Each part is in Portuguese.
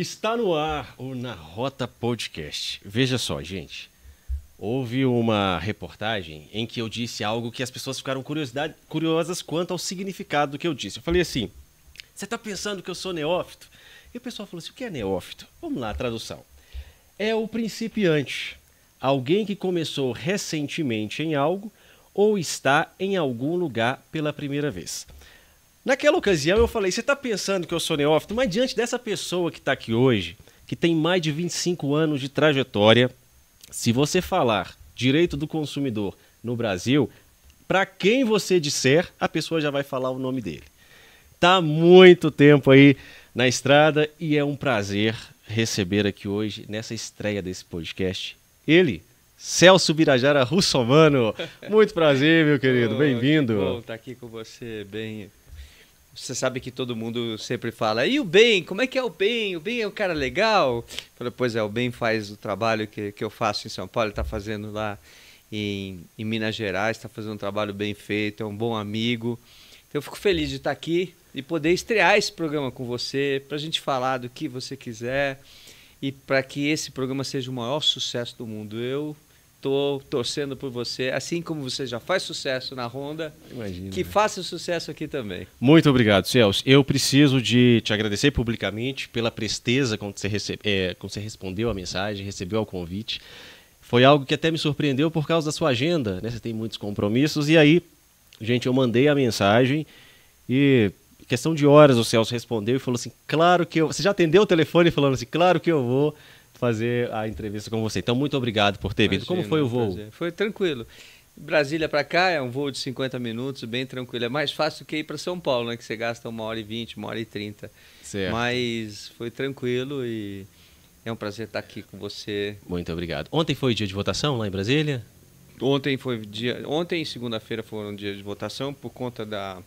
Está no ar o Na Rota Podcast. Veja só, gente. Houve uma reportagem em que eu disse algo que as pessoas ficaram curiosas quanto ao significado do que eu disse. Eu falei assim: você está pensando que eu sou neófito? E o pessoal falou assim: o que é neófito? Vamos lá, tradução. É o principiante, alguém que começou recentemente em algo ou está em algum lugar pela primeira vez. Naquela ocasião eu falei: você está pensando que eu sou neófito, mas diante dessa pessoa que está aqui hoje, que tem mais de 25 anos de trajetória, se você falar direito do consumidor no Brasil, para quem você disser, a pessoa já vai falar o nome dele. Tá muito tempo aí na estrada e é um prazer receber aqui hoje, nessa estreia desse podcast, ele, Celso Birajara Russomano. Muito prazer, meu querido. Bem-vindo. Bom estar tá aqui com você, bem. Você sabe que todo mundo sempre fala, e o Ben? Como é que é o Ben? O Ben é um cara legal? Falei, pois é, o Ben faz o trabalho que, que eu faço em São Paulo, ele tá fazendo lá em, em Minas Gerais, está fazendo um trabalho bem feito, é um bom amigo. Então, eu fico feliz de estar aqui e poder estrear esse programa com você, para a gente falar do que você quiser e para que esse programa seja o maior sucesso do mundo. Eu estou torcendo por você, assim como você já faz sucesso na Honda, Imagina, que né? faça sucesso aqui também. Muito obrigado, Celso. Eu preciso de te agradecer publicamente pela presteza com que você, é, você respondeu a mensagem, recebeu o convite. Foi algo que até me surpreendeu por causa da sua agenda, né? Você tem muitos compromissos e aí, gente, eu mandei a mensagem e questão de horas o Celso respondeu e falou assim: "Claro que eu". Você já atendeu o telefone falando assim: "Claro que eu vou" fazer a entrevista com você. Então, muito obrigado por ter Imagina, vindo. Como foi o voo? Prazer. Foi tranquilo. Brasília para cá é um voo de 50 minutos, bem tranquilo. É mais fácil que ir para São Paulo, né? Que você gasta uma hora e vinte, uma hora e trinta. Mas foi tranquilo e é um prazer estar aqui com você. Muito obrigado. Ontem foi dia de votação lá em Brasília? Ontem foi dia. Ontem, segunda-feira, foram dias de votação por conta da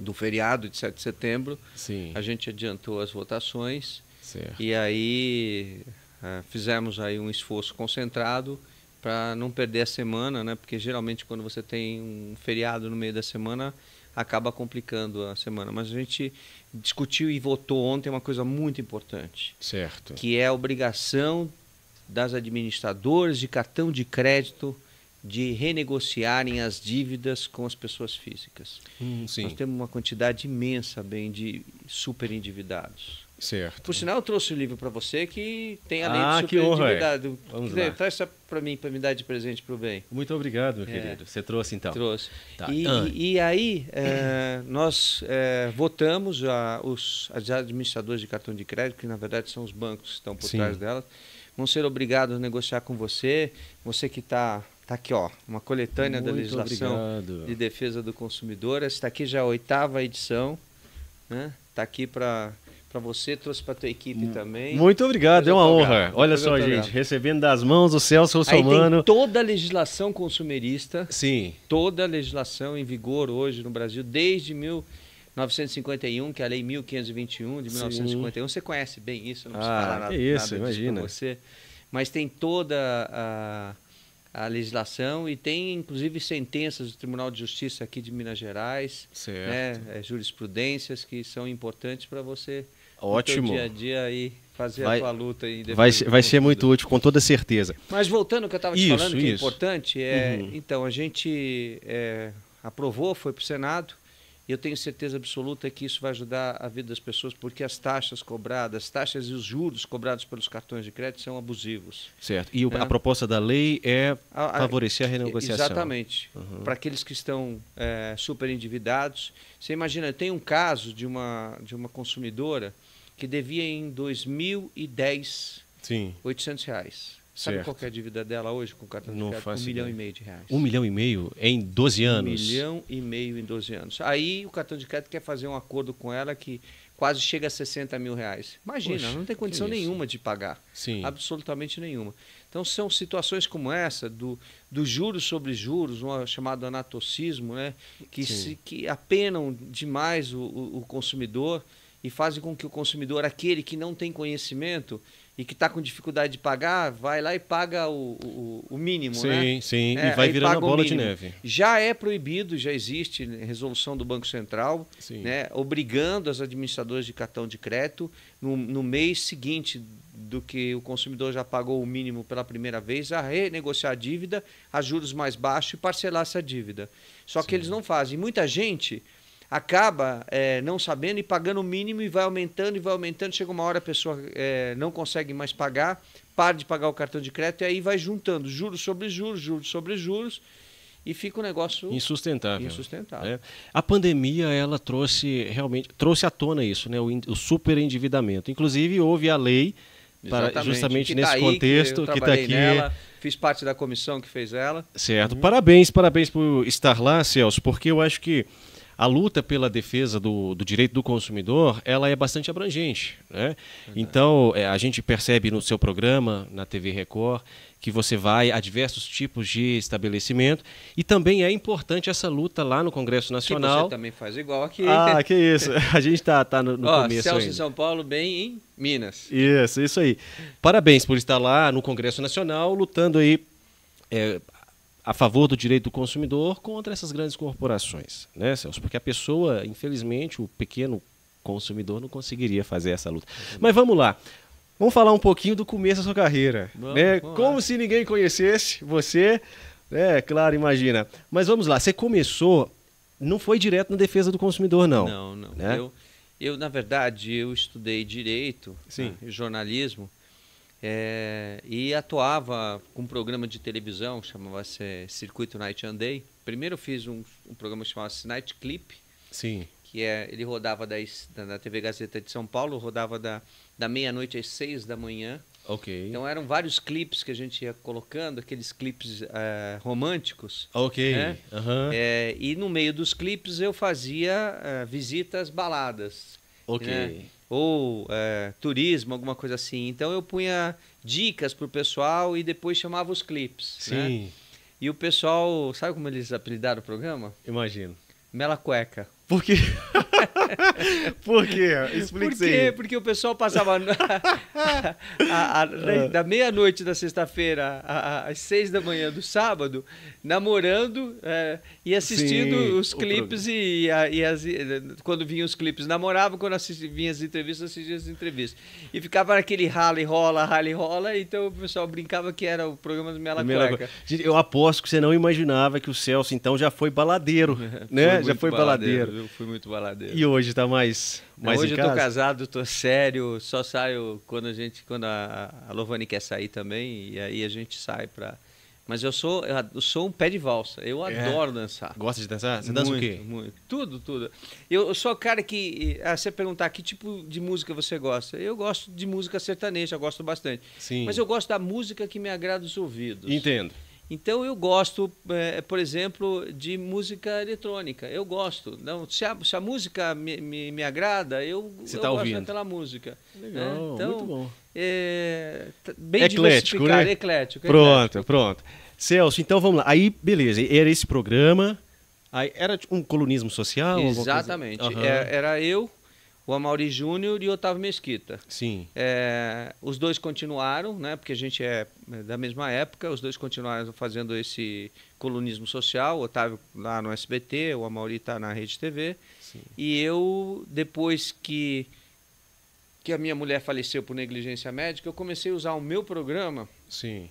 do feriado de 7 de setembro. Sim. A gente adiantou as votações. Certo. E aí uh, fizemos aí um esforço concentrado para não perder a semana, né? Porque geralmente quando você tem um feriado no meio da semana acaba complicando a semana. Mas a gente discutiu e votou ontem uma coisa muito importante. Certo. Que é a obrigação das administradoras de cartão de crédito de renegociarem as dívidas com as pessoas físicas. Hum, Nós temos uma quantidade imensa bem de super endividados. Certo. Por sinal, eu trouxe o um livro para você que tem a lei ah, de Que honra, é. Vamos lá. Traz isso para mim, para me dar de presente para o bem. Muito obrigado, meu é. querido. Você trouxe então. Trouxe. Tá. E, ah. e, e, aí, é, nós eh, votamos a, os as administradores de cartão de crédito, que na verdade são os bancos que estão por Sim. trás delas, vão ser obrigados a negociar com você, você que está Está aqui, ó, uma coletânea Muito da legislação obrigado. de defesa do consumidor. Essa está aqui já é a oitava edição. Está né? Tá aqui para para você, trouxe para tua equipe hum. também. Muito obrigado, é uma honra. Olha só, gente, recebendo das mãos do Celso Russomano. toda a legislação consumerista. Sim. Toda a legislação em vigor hoje no Brasil desde 1951, que é a lei 1521 de 1951. Sim. Você conhece bem isso, não precisa ah, falar nada, é isso, nada imagina. você. Mas tem toda a a legislação e tem inclusive sentenças do Tribunal de Justiça aqui de Minas Gerais, né, é, jurisprudências que são importantes para você então, Ótimo. dia a dia aí fazer vai, a tua luta aí. Vai, vai ser muito útil, com toda certeza. Mas voltando ao que eu estava te isso, falando, que é isso. é importante, é, uhum. então, a gente é, aprovou, foi para o Senado, e eu tenho certeza absoluta que isso vai ajudar a vida das pessoas, porque as taxas cobradas, as taxas e os juros cobrados pelos cartões de crédito são abusivos. Certo. E o, é. a proposta da lei é favorecer a, a renegociação. Exatamente. Uhum. Para aqueles que estão é, super endividados. Você imagina, tem um caso de uma, de uma consumidora que devia em 2010 Sim. 800 reais. Sabe certo. qual é a dívida dela hoje com o cartão de crédito? Um ideia. milhão e meio de reais. Um milhão e meio em 12 anos? Um milhão e meio em 12 anos. Aí o cartão de crédito quer fazer um acordo com ela que quase chega a 60 mil reais. Imagina, Poxa, não tem condição nenhuma de pagar. Sim. Absolutamente nenhuma. Então são situações como essa, do, do juros sobre juros, um chamado anatocismo, né? que, se, que apenam demais o, o, o consumidor e fazem com que o consumidor, aquele que não tem conhecimento e que está com dificuldade de pagar, vai lá e paga o, o, o mínimo, sim, né? Sim, sim, é, e vai virando a bola de neve. Já é proibido, já existe né, resolução do Banco Central, né, obrigando as administradoras de cartão de crédito no, no mês seguinte do que o consumidor já pagou o mínimo pela primeira vez, a renegociar a dívida a juros mais baixos e parcelar essa dívida. Só Sim. que eles não fazem. Muita gente acaba é, não sabendo e pagando o mínimo e vai aumentando e vai aumentando. Chega uma hora a pessoa é, não consegue mais pagar, para de pagar o cartão de crédito e aí vai juntando juros sobre juros, juros sobre juros e fica um negócio insustentável. insustentável. É. A pandemia ela trouxe realmente trouxe à tona isso, né? O, o super endividamento. Inclusive houve a lei para justamente tá nesse contexto que está aqui. Nela, fiz parte da comissão que fez ela. Certo. Uhum. Parabéns, parabéns por estar lá, Celso, porque eu acho que a luta pela defesa do, do direito do consumidor ela é bastante abrangente. Né? Então, é, a gente percebe no seu programa, na TV Record, que você vai a diversos tipos de estabelecimento. E também é importante essa luta lá no Congresso Nacional. Que você também faz igual aqui. Ah, que isso. A gente está tá no, no oh, começo Celso ainda. em São Paulo, bem em Minas. Isso, isso aí. Parabéns por estar lá no Congresso Nacional, lutando aí é, a favor do direito do consumidor contra essas grandes corporações, né, Celso? Porque a pessoa, infelizmente, o pequeno consumidor não conseguiria fazer essa luta. Uhum. Mas vamos lá. Vamos falar um pouquinho do começo da sua carreira. Vamos, né? Vamos Como se ninguém conhecesse você. É, claro, imagina. Mas vamos lá, você começou, não foi direto na defesa do consumidor, não. Não, não. Né? Eu, eu, na verdade, eu estudei direito Sim. Né, jornalismo é, e atuava com um programa de televisão, chamava-se Circuito Night and Day. Primeiro eu fiz um, um programa que chamava Night Clip. Sim. Que é, ele rodava da, da TV Gazeta de São Paulo, rodava da, da meia-noite às seis da manhã. Ok. Então eram vários clipes que a gente ia colocando, aqueles clipes uh, românticos. Ok. Né? Uhum. É, e no meio dos clipes eu fazia uh, visitas baladas. Ok. Né? ou é, turismo, alguma coisa assim. Então eu punha dicas pro pessoal e depois chamava os clipes. Né? Sim. Né? E o pessoal, sabe como eles apelidaram o programa? Imagino. Mela Cueca. Porque. Por quê? Explica Por quê? Porque o pessoal passava. a, a, a, ah. da meia-noite da sexta-feira às seis da manhã do sábado, namorando é, e assistindo Sim, os clipes. E, e, as, quando vinham os clipes, namorava, quando vinham as entrevistas, assistia as entrevistas. E ficava aquele rala e rola, rala e rola. Então o pessoal brincava que era o programa do Mela Cueca. Eu aposto que você não imaginava que o Celso, então, já foi baladeiro. né? Foi já foi baladeiro. baladeiro eu fui muito baladeiro. E hoje tá mais, mais Hoje eu tô casado, tô sério, só saio quando a gente, quando a, a Lovani quer sair também, e aí a gente sai pra... Mas eu sou, eu sou um pé de valsa. Eu é. adoro dançar. Gosta de dançar? Você dança muito, o quê? Muito, tudo, tudo. Eu, sou o cara que, ah, se você perguntar que tipo de música você gosta. Eu gosto de música sertaneja, gosto bastante. Sim. Mas eu gosto da música que me agrada os ouvidos. Entendo. Então eu gosto, é, por exemplo, de música eletrônica. Eu gosto. Não, se, a, se a música me, me, me, agrada, eu, Você eu tá gosto ouvindo. daquela música. Né? Legal, então, muito bom. É, bem eclético, né? É é eclético. Pronto, pronto. Celso, então vamos lá. Aí, beleza, era esse programa. Aí, era tipo, um colunismo social? Exatamente. Uhum. Era, é, era eu, o Amaury Júnior e o Otávio Mesquita. Sim. É, os dois continuaram, né? Porque a gente é, é da mesma época, os dois continuaram fazendo esse colunismo social, o Otávio lá no SBT, o Amaury está na Rede TV. Sim. E eu, depois que, que a minha mulher faleceu por negligência médica, eu comecei a usar o meu programa Sim.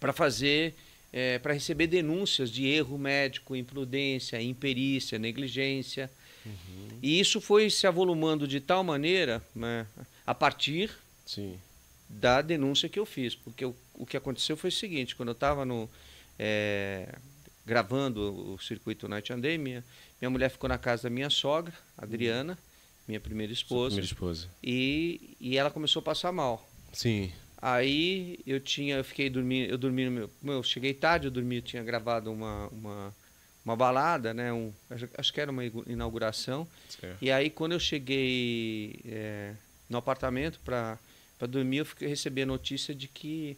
para fazer. É, para receber denúncias de erro médico, imprudência, imperícia, negligência. Uhum. E isso foi se avolumando de tal maneira, né, a partir Sim. da denúncia que eu fiz. Porque o, o que aconteceu foi o seguinte: quando eu estava é, eh, gravando o circuito Night and Day, minha, minha mulher ficou na casa da minha sogra, Adriana, uhum. minha primeira esposa. primeira esposa. E, e ela começou a passar mal. Sim. Aí eu tinha, eu fiquei dormindo, eu dormi no meu, eu cheguei tarde, eu dormi, eu tinha gravado uma, uma uma balada, né? Um, acho que era uma inauguração. E aí quando eu cheguei é, no apartamento para dormir, eu fiquei, recebi a notícia de que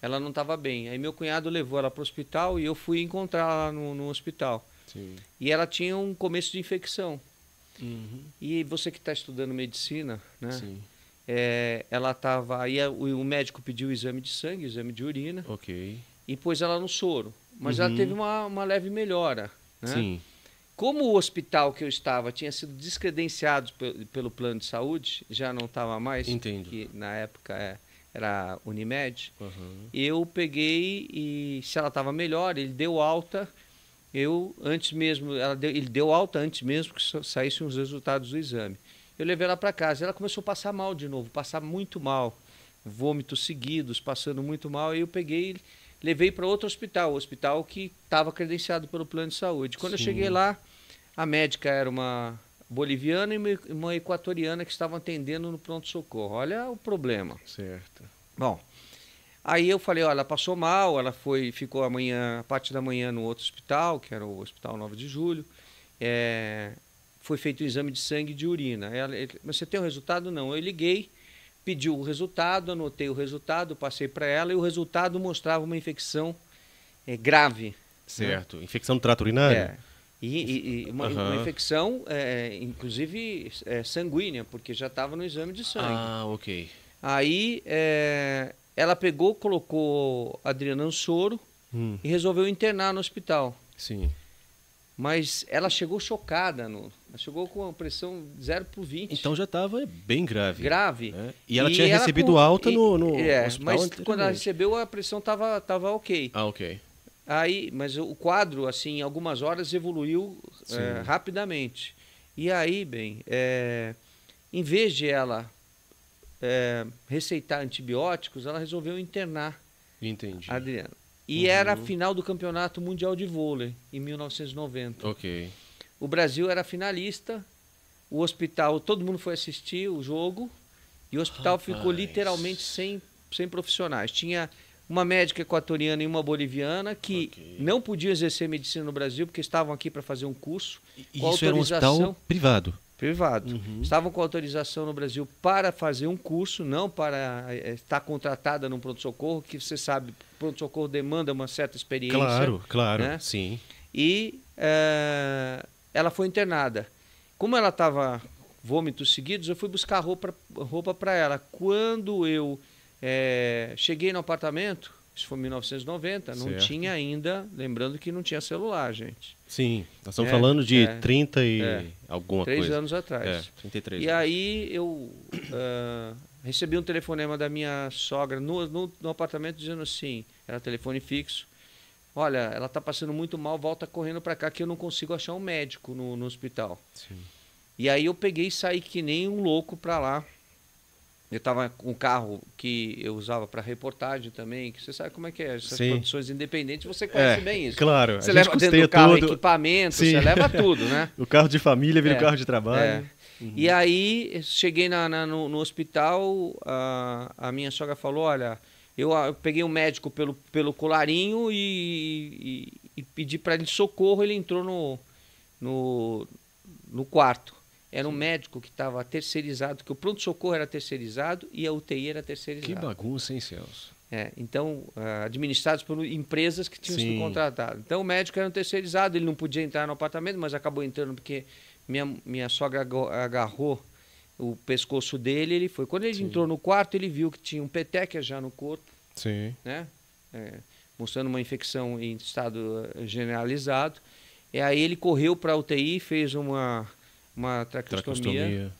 ela não estava bem. Aí meu cunhado levou ela para o hospital e eu fui encontrá-la no, no, hospital. Sim. E ela tinha um começo de infecção. Uhum. E você que está estudando medicina, né? Sim. É, ela estava aí o, o, médico pediu o exame de sangue, exame de urina. Ok. E pôs ela no soro mas uhum. já teve uhum. uma, uma leve melhora. Né? Sim. Como o hospital que eu estava tinha sido descredenciado pelo plano de saúde, já não estava mais, Entendo. que na época é, era Unimed, uhum. eu peguei e se ela estava melhor, ele deu alta, eu antes mesmo, deu, ele deu alta antes mesmo que saíssem os resultados do exame. Eu levei ela para casa, ela começou a passar mal de novo, passar muito mal, vômitos seguidos, passando muito mal, e eu peguei levei para outro hospital, o hospital que estava credenciado pelo plano de saúde. Quando Sim. eu cheguei lá, a médica era uma boliviana e uma equatoriana que estavam atendendo no pronto-socorro. Olha o problema. Certo. Bom, aí eu falei, olha, ela passou mal, ela foi, ficou amanhã, a parte da manhã no outro hospital, que era o Hospital 9 de Julho. É, foi feito o um exame de sangue e de urina. Ela, ele, mas você tem o um resultado? Não. Eu liguei pediu o resultado, anotei o resultado, passei para ela e o resultado mostrava uma infecção é, grave. Né? Certo. Né? Infecção do trato urinário? É. E, e, e uma, uhum. uma, infecção, é, inclusive é, sanguínea, porque já estava no exame de sangue. Ah, ok. Aí ela pegou, colocou Adriana no soro hum. e resolveu internar no hospital. Sim. Mas ela chegou chocada, no, ela chegou com a pressão 0 por 20. Então já estava bem grave. Grave. Né? E ela e tinha ela recebido com, alta e, no, no é, Mas quando ela recebeu, a pressão estava tava ok. Ah, ok. Aí, mas o quadro, assim, em algumas horas evoluiu é, rapidamente. E aí, bem, é, em vez de ela é, receitar antibióticos, ela resolveu internar Entendi. a Adriana. E uhum. era a uhum. final do Campeonato Mundial de Vôlei, em 1990. Ok. O Brasil era finalista, o hospital, todo mundo foi assistir o jogo, e o hospital Rapaz. ficou literalmente sem, sem profissionais. Tinha uma médica equatoriana e uma boliviana que okay. não podiam exercer medicina no Brasil porque estavam aqui para fazer um curso. E isso era um hospital privado? privado. Uhum. Estavam com autorização no Brasil para fazer um curso, não para eh, eh, estar contratada num pronto-socorro, que você sabe, pronto-socorro demanda uma certa experiência. Claro, claro, né? sim. E eh, ela foi internada. Como ela estava vômitos seguidos, eu fui buscar roupa para roupa ela. Quando eu é, cheguei no apartamento, isso foi 1990, não certo. tinha ainda, lembrando que não tinha celular, gente. Sim, nós estamos é, falando de é, 30 e é, alguma três coisa. Três anos atrás. É, 33 e anos. aí eu uh, recebi um telefonema da minha sogra no, no, no, apartamento dizendo assim, era telefone fixo, olha, ela está passando muito mal, volta correndo para cá que eu não consigo achar um médico no, no hospital. Sim. E aí eu peguei e saí que nem um louco para lá. Eu estava com um carro que eu usava para reportagem também, que você sabe como é que é, essas Sim. produções independentes, você conhece é, bem isso. Claro, você leva dentro do carro todo... equipamento, Sim. você leva tudo, né? o carro de família vira é, o carro de trabalho. É. Uhum. E aí, cheguei na, na, no, no, hospital, a, a, minha sogra falou, olha, eu, eu, peguei um médico pelo, pelo colarinho e, e, e pedi para ele socorro, ele entrou no, no, no quarto. Era um médico que estava terceirizado, que o pronto-socorro era terceirizado e a UTI era terceirizada. Que bagunça, hein, Celso? É, então, ah, administrados por empresas que tinham Sim. sido contratadas. Então, o médico era um terceirizado, ele não podia entrar no apartamento, mas acabou entrando porque minha, minha sogra agarrou o pescoço dele. Ele foi. Quando ele Sim. entrou no quarto, ele viu que tinha um peteca já no corpo. Sim. Né? É, mostrando uma infecção em estado ah, generalizado. E aí ele correu para a UTI, fez uma uma traqueostomia,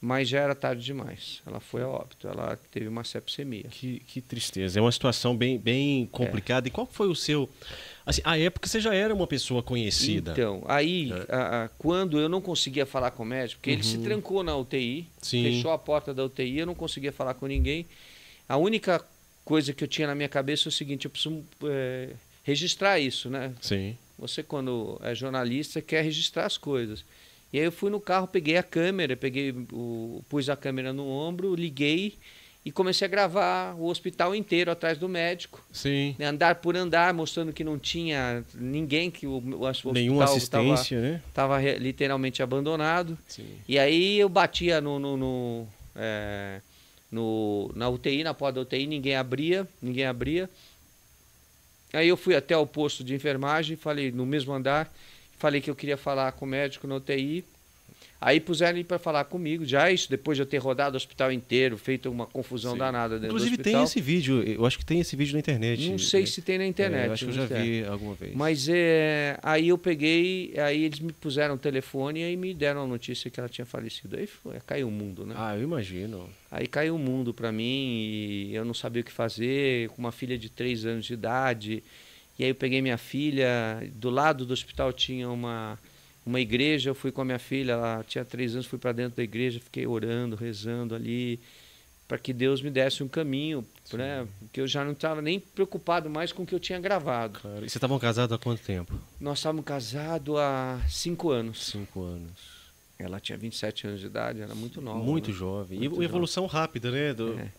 mas já era tarde demais. Ela foi a óbito, ela teve uma sepsemia. Que, que tristeza, é uma situação bem, bem é. complicada. É. E qual foi o seu... Assim, época você já era uma pessoa conhecida. Então, aí, é. a, a, quando eu não conseguia falar com o médico, porque uhum. ele se uhum. trancou na UTI, Sim. fechou a porta da UTI, eu não conseguia falar com ninguém. A única coisa que eu tinha na minha cabeça é o seguinte, eu preciso é, registrar isso, né? Sim. Você, quando é jornalista, quer registrar as coisas. E aí eu fui no carro, peguei a câmera, peguei o, pus a câmera no ombro, liguei e comecei a gravar o hospital inteiro atrás do médico. Sim. Né, andar por andar, mostrando que não tinha ninguém, que o, o hospital Nenhuma assistência, tava, né? estava literalmente abandonado. Sim. E aí eu batia no... no, no é, no, na UTI, na porta da UTI, ninguém abria, ninguém abria. Aí eu fui até o posto de enfermagem, falei no mesmo andar, Falei que eu queria falar com o médico no UTI. Aí puseram ele para falar comigo, já isso, depois de eu ter rodado o hospital inteiro, feito uma confusão Sim. danada dentro Inclusive, do hospital. Inclusive tem esse vídeo, eu acho que tem esse vídeo na internet. Não sei é, se tem na internet. É, eu acho que eu já vi alguma vez. Mas é, aí eu peguei, aí eles me puseram o telefone e me deram a notícia que ela tinha falecido. Aí foi, caiu o mundo, né? Ah, eu imagino. Aí caiu o mundo para mim e eu não sabia o que fazer, com uma filha de três anos de idade e aí eu peguei minha filha, do lado do hospital tinha uma, uma igreja, eu fui com a minha filha, ela tinha três anos, fui para dentro da igreja, fiquei orando, rezando ali, para que Deus me desse um caminho, né? Porque eu já não estava nem preocupado mais com o que eu tinha gravado. Claro. E vocês estavam casados há quanto tempo? Nós estávamos casados há cinco anos. Cinco anos. Ela tinha 27 anos de idade, era muito nova. Muito né? jovem. Muito e evolução rápida, né? Do... É.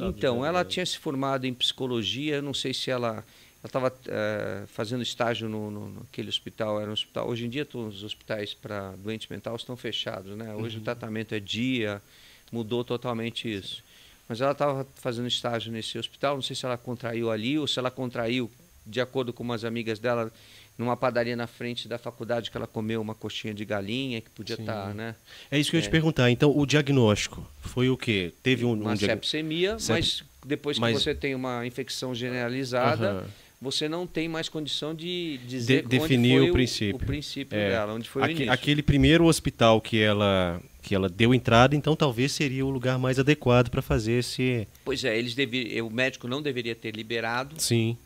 Então, ela né? tinha se formado em psicologia, eu não sei se ela estava eh, fazendo estágio no, no, naquele hospital, era um hospital. Hoje em dia todos os hospitais para doente mental estão fechados, né? Hoje uhum. o tratamento é dia, mudou totalmente isso. Sim. Mas ela estava fazendo estágio nesse hospital, não sei se ela contraiu ali ou se ela contraiu de acordo com umas amigas dela numa padaria na frente da faculdade que ela comeu uma coxinha de galinha que podia estar, tá, né? É isso que eu ia é. te perguntar. Então, o diagnóstico foi o quê? Teve um, uma um sepsemia, Sep... mas depois que mas... você tem uma infecção generalizada, uhum você não tem mais condição de dizer de, definir o, o, princípio. O princípio é, dela, onde foi aque, o início. Aquele primeiro hospital que ela que ela deu entrada, então talvez seria o lugar mais adequado para fazer esse. Pois é, eles eh, o médico não deveria ter liberado. Sim.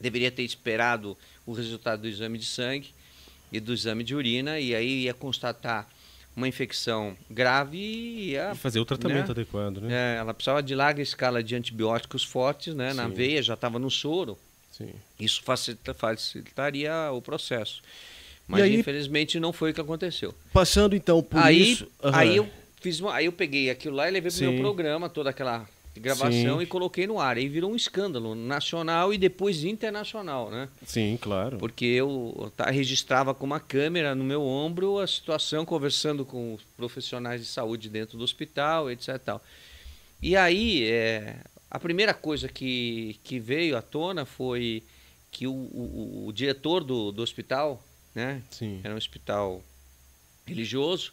Deveria ter esperado o resultado do exame de sangue e do exame de urina e aí ia constatar uma infecção grave e, ia, e fazer o tratamento né? adequado, né? É, ela precisava de larga escala de antibióticos fortes, né, Sim. na veia, já estava no soro. Sim. Isso facilita, facilitaria o processo. Mas aí, infelizmente não foi o que aconteceu. Passando então por aí, isso. Uhum. Aí eu fiz uma, aí eu peguei aquilo lá e levei para o meu programa, toda aquela gravação Sim. e coloquei no ar. Aí virou um escândalo nacional e depois internacional, né? Sim, claro. Porque eu tá, registrava com uma câmera no meu ombro a situação, conversando com profissionais de saúde dentro do hospital, etc. Tal. E aí, é, a primeira coisa que, que veio à tona foi que o, o, o diretor do, do hospital, né? Sim. Era um hospital religioso.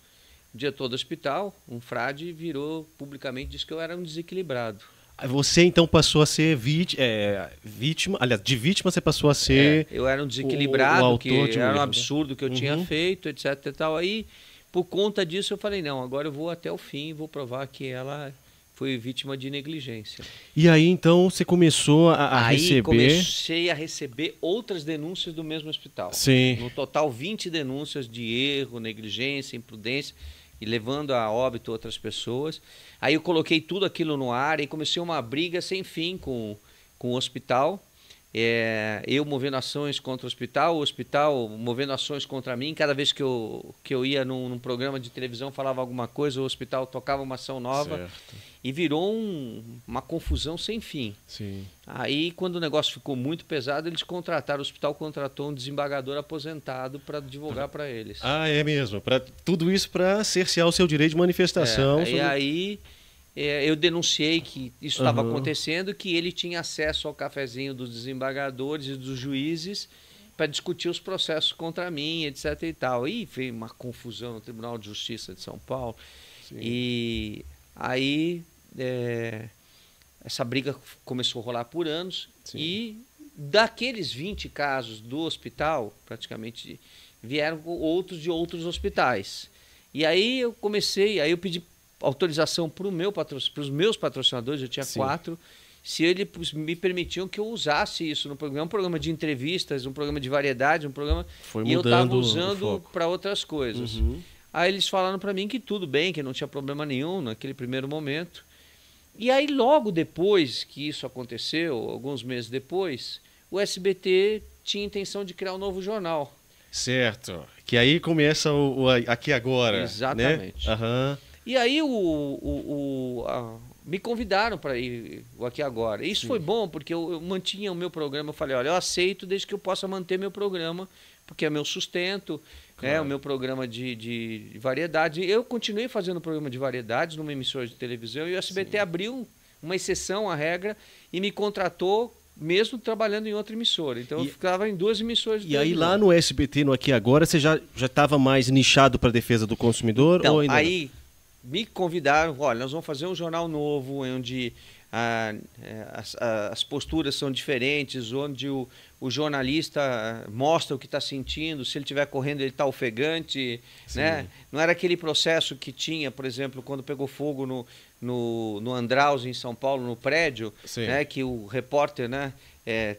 O diretor do hospital, um frade, virou publicamente, disse que eu era um desequilibrado. Você então passou a ser vítima, é, vítima aliás, de vítima você passou a é, ser. É, eu era um desequilibrado, o, o que de era um absurdo que eu uhum. tinha feito, etc. E tal. Aí, por conta disso, eu falei: não, agora eu vou até o fim, vou provar que ela foi vítima de negligência. E aí então você começou a, a aí receber? comecei a receber outras denúncias do mesmo hospital. Sim. No total 20 denúncias de erro, negligência, imprudência e levando a óbito outras pessoas. Aí eu coloquei tudo aquilo no ar e comecei uma briga sem fim com com o hospital é, eu movendo ações contra o hospital, o hospital movendo ações contra mim. Cada vez que eu, que eu ia num, num programa de televisão, falava alguma coisa, o hospital tocava uma ação nova. Certo. E virou um, uma confusão sem fim. Sim. Aí, quando o negócio ficou muito pesado, eles contrataram, o hospital contratou um desembargador aposentado para divulgar para eles. Ah, é mesmo? Pra, tudo isso para cercear o seu direito de manifestação. É, sobre... E aí é, eu denunciei que isso estava uhum. acontecendo, que ele tinha acesso ao cafezinho dos desembargadores e dos juízes para discutir os processos contra mim, etc. e tal. E veio uma confusão no Tribunal de Justiça de São Paulo. Sim. E aí é, essa briga começou a rolar por anos. Sim. E daqueles 20 casos do hospital, praticamente vieram outros de outros hospitais. E aí eu comecei, aí eu pedi autorização para meu patro... os meus patrocinadores, eu tinha Sim. quatro, se eles me permitiam que eu usasse isso no programa, é um programa de entrevistas, um programa de variedade, um programa Foi e eu estava usando para outras coisas. Uhum. Aí eles falaram para mim que tudo bem, que não tinha problema nenhum naquele primeiro momento. E aí logo depois que isso aconteceu, alguns meses depois, o SBT tinha intenção de criar um novo jornal. Certo. Que aí começa o, o aqui agora. Né? Exatamente. Né? Uhum. E aí o, o, o a, me convidaram para ir aqui agora. Isso Sim. foi bom porque eu, eu, mantinha o meu programa. Eu falei, olha, eu aceito desde que eu possa manter meu programa, porque é meu sustento, né, claro. é o meu programa de, de variedades. Eu continuei fazendo programa de variedades numa emissora de televisão e o SBT Sim. abriu uma exceção à regra e me contratou mesmo trabalhando em outra emissora. Então e, eu ficava em duas emissoras. E aí lá no SBT, no Aqui Agora, você já estava mais nichado para defesa do consumidor? Então, ou ainda aí me convidaram, olha, nós vamos fazer um jornal novo, onde ah, é, a, as, as, posturas são diferentes, onde o, o jornalista ah, mostra o que está sentindo, se ele estiver correndo ele está ofegante, né? Não era aquele processo que tinha, por exemplo, quando pegou fogo no, no, no Andraus, em São Paulo, no prédio, né? que o repórter, né? É,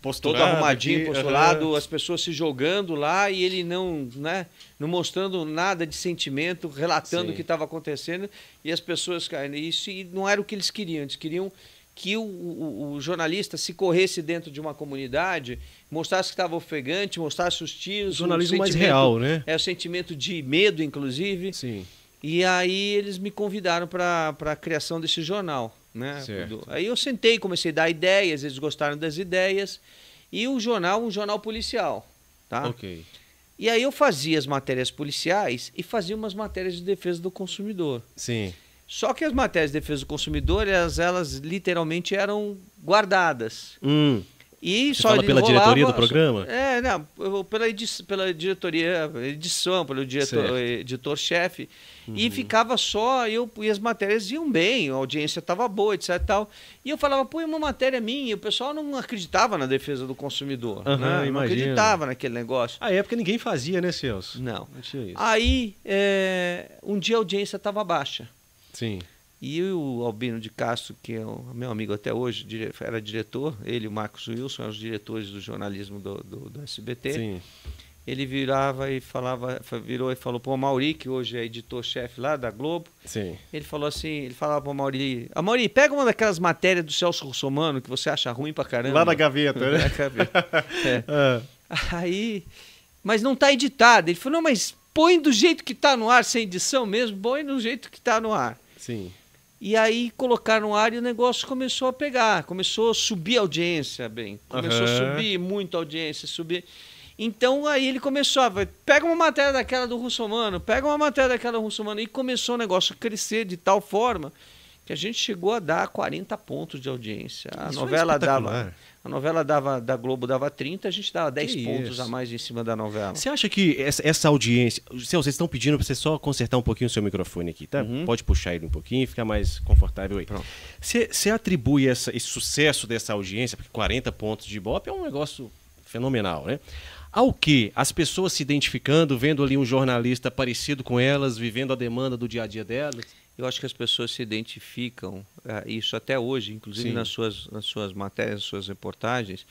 posturado, todo arrumadinho, aqui, postulado, as pessoas se jogando lá e ele não, né, não mostrando nada de sentimento, relatando Sim. o que estava acontecendo e as pessoas caindo. Isso e não era o que eles queriam, eles queriam que o, o, o jornalista se corresse dentro de uma comunidade, mostrasse que estava ofegante, mostrasse os tiros. O jornalismo o mais real, né? É o sentimento de medo, inclusive. Sim. E aí eles me convidaram para a criação desse jornal. Né? Certo. Aí eu sentei, comecei a dar ideias, eles gostaram das ideias. E o jornal, um jornal policial. Tá? Ok. E aí eu fazia as matérias policiais e fazia umas matérias de defesa do consumidor. Sim. Só que as matérias de defesa do consumidor, elas, elas literalmente eram guardadas. Hum. E Você só fala pela rolava, diretoria do programa? É, não, pela, edi pela diretoria, edição, pelo editor-chefe. Editor uhum. E ficava só, eu, e as matérias iam bem, a audiência estava boa, etc. Tal. E eu falava, põe é uma matéria minha, e o pessoal não acreditava na defesa do consumidor. Uhum, né? Não acreditava naquele negócio. Na ah, época ninguém fazia, né, Celso? Não. não Aí, é, um dia a audiência estava baixa. Sim. E o Albino de Castro, que é o meu amigo até hoje, era diretor, ele e o Marcos Wilson, eram os diretores do jornalismo do, do, do SBT. Sim. Ele virava e falava, virou e falou para o Mauri, que hoje é editor-chefe lá da Globo. Sim. Ele falou assim, ele falava para o Mauri, a ah, Mauri, pega uma daquelas matérias do Celso Russomano que você acha ruim para caramba. Lá na gaveta, né? na gaveta. É. Ah. Aí, mas não está editada Ele falou, não, mas põe do jeito que está no ar, sem edição mesmo, põe do jeito que está no ar. Sim. E aí colocaram no ar e o negócio começou a pegar, começou a subir a audiência, bem. Começou uhum. a subir muito a audiência, subir. Então aí ele começou a. Pega uma matéria daquela do Mano, pega uma matéria daquela do Mano, E começou o negócio a crescer de tal forma que a gente chegou a dar 40 pontos de audiência. A isso é novela é dava a novela dava da Globo dava 30, a gente dava 10 que pontos isso. a mais em cima da novela. Você acha que essa, essa audiência, Céu, vocês estão pedindo para você só consertar um pouquinho o seu microfone aqui, tá? Uhum. Pode puxar ele um pouquinho, fica mais confortável aí. Pronto. Você, você atribui essa, esse sucesso dessa audiência, porque 40 pontos de Ibope é um negócio fenomenal, né? ao que as pessoas se identificando, vendo ali um jornalista parecido com elas, vivendo a demanda do dia a dia delas? eu acho que as pessoas se identificam, eh, isso até hoje, inclusive nas suas, nas suas matérias, nas suas reportagens,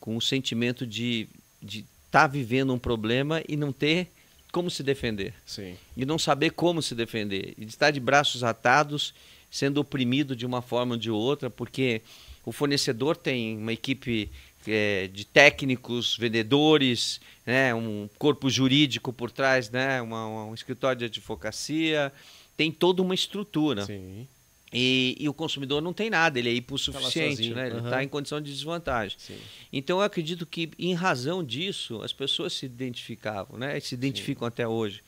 com o sentimento de estar tá vivendo um problema e não ter como se defender. Sim. E não saber como se defender. E de estar de braços atados, sendo oprimido de uma forma ou de outra, porque o fornecedor tem uma equipe é, de técnicos, vendedores, né, um corpo jurídico por trás, né, uma, um escritório de advocacia tem toda uma estrutura. Sim. E, e, o consumidor não tem nada, ele é hipossuficiente, tá suficiente né? ele está uhum. em condição de desvantagem. Sim. Então eu acredito que, em razão disso, as pessoas se identificavam, né? se identificam Sim. até hoje.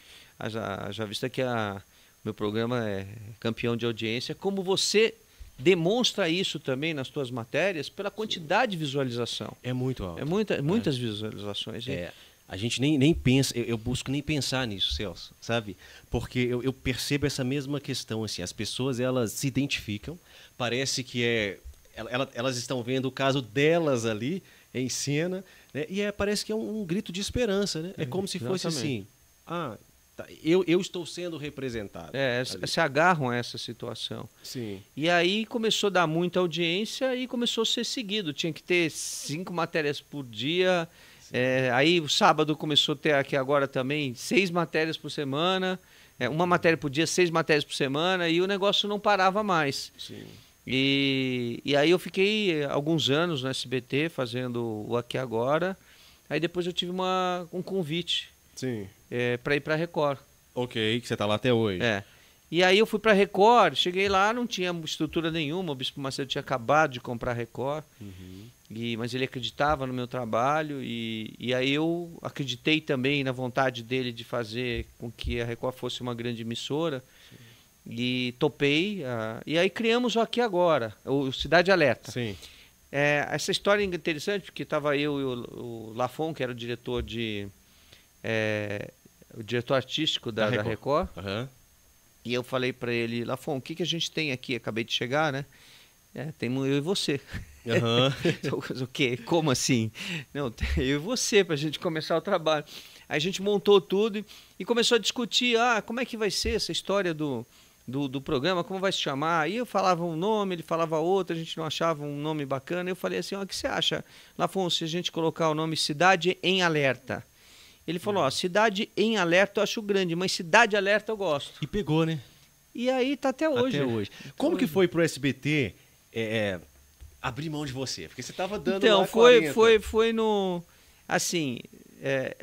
Já, já vista que a, meu programa é campeão de audiência, como você demonstra isso também nas suas matérias pela quantidade Sim. de visualização. É muito alto. É muita, muitas é. visualizações. É a gente nem, nem pensa, eu, eu, busco nem pensar nisso, Celso, sabe? Porque eu, eu, percebo essa mesma questão, assim, as pessoas elas se identificam, parece que é, ela, elas estão vendo o caso delas ali em cena, né? e é, parece que é um, um grito de esperança, né? É, como se fosse exatamente. assim, ah, tá, eu, eu estou sendo representado. É, ali. se agarram a essa situação. Sim. E aí começou a dar muita audiência e começou a ser seguido, tinha que ter cinco matérias por dia é, aí o sábado começou a ter aqui agora também seis matérias por semana, é, uma matéria por dia, seis matérias por semana, e o negócio não parava mais. Sim. E, e aí eu fiquei eh, alguns anos no SBT fazendo o Aqui Agora. Aí depois eu tive uma, um convite Sim. É, eh, para ir para Record. Ok, que você está lá até hoje. É. E aí eu fui para Record, cheguei lá, não tinha estrutura nenhuma, o Bispo Macedo tinha acabado de comprar Record. Uhum. E, mas ele acreditava no meu trabalho e, e aí eu acreditei também na vontade dele de fazer com que a Record fosse uma grande emissora Sim. e topei. A, ah, e aí criamos o Aqui Agora, o Cidade Alerta. Sim. É, essa história é interessante porque estava eu e o, o Lafon, que era o diretor de... É, o diretor artístico da, da Record. Da Record. Uhum. E eu falei para ele, Lafon, o que, que a gente tem aqui? Acabei de chegar, né? É, tem eu e você. Uhum. o quê? Como assim? Não, eu e você para a gente começar o trabalho. Aí a gente montou tudo e, começou a discutir, ah, como é que vai ser essa história do, do, do, programa, como vai se chamar? Aí eu falava um nome, ele falava outro, a gente não achava um nome bacana. Eu falei assim, ó, o que você acha, Lafonso, se a gente colocar o nome Cidade em Alerta? Ele falou, ó, hum. Cidade em Alerta eu acho grande, mas Cidade Alerta eu gosto. E pegou, né? E aí tá até hoje. Até hoje. Até como hoje. que foi pro SBT... É, é abrir mão de você? Porque você estava dando. Então, foi, 40. foi, foi no. Assim,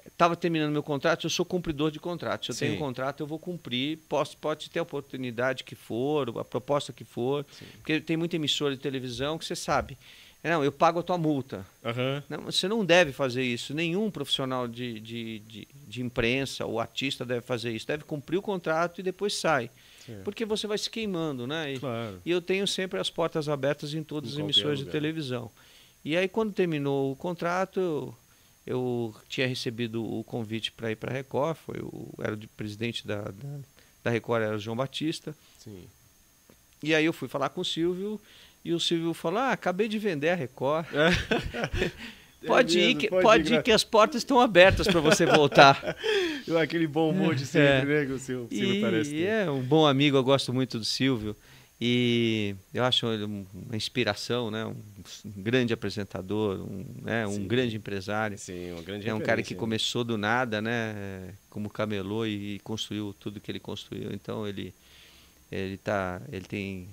estava é, terminando meu contrato, eu sou cumpridor de contrato. Se eu Sim. tenho um contrato, eu vou cumprir. Posso, pode ter a oportunidade que for, a proposta que for. Sim. Porque tem muita emissora de televisão que você sabe. Não, eu pago a tua multa. Uhum. Não, você não deve fazer isso. Nenhum profissional de, de, de, de imprensa ou artista deve fazer isso. Deve cumprir o contrato e depois sai porque você vai se queimando, né? E, claro. e eu tenho sempre as portas abertas em todas em as emissoras lugar. de televisão. E aí quando terminou o contrato, eu, eu tinha recebido o convite para ir para a Record, foi o, era o presidente da, da, da, Record, era o João Batista. Sim. E aí eu fui falar com o Silvio, e o Silvio falou, ah, acabei de vender a Record. É. Pode, ir, que, pode, ir, que as portas estão abertas para você voltar. Aquele bom humor de é. sempre, é. né, que o Silvio, e, Silvio parece. E é um bom amigo, eu gosto muito do Silvio. E eu acho ele uma inspiração, né? um grande apresentador, um, né? um grande empresário. Sim, um grande É um cara que né? começou do nada, né? como camelô e, e construiu tudo que ele construiu. Então ele, ele, tá, ele tem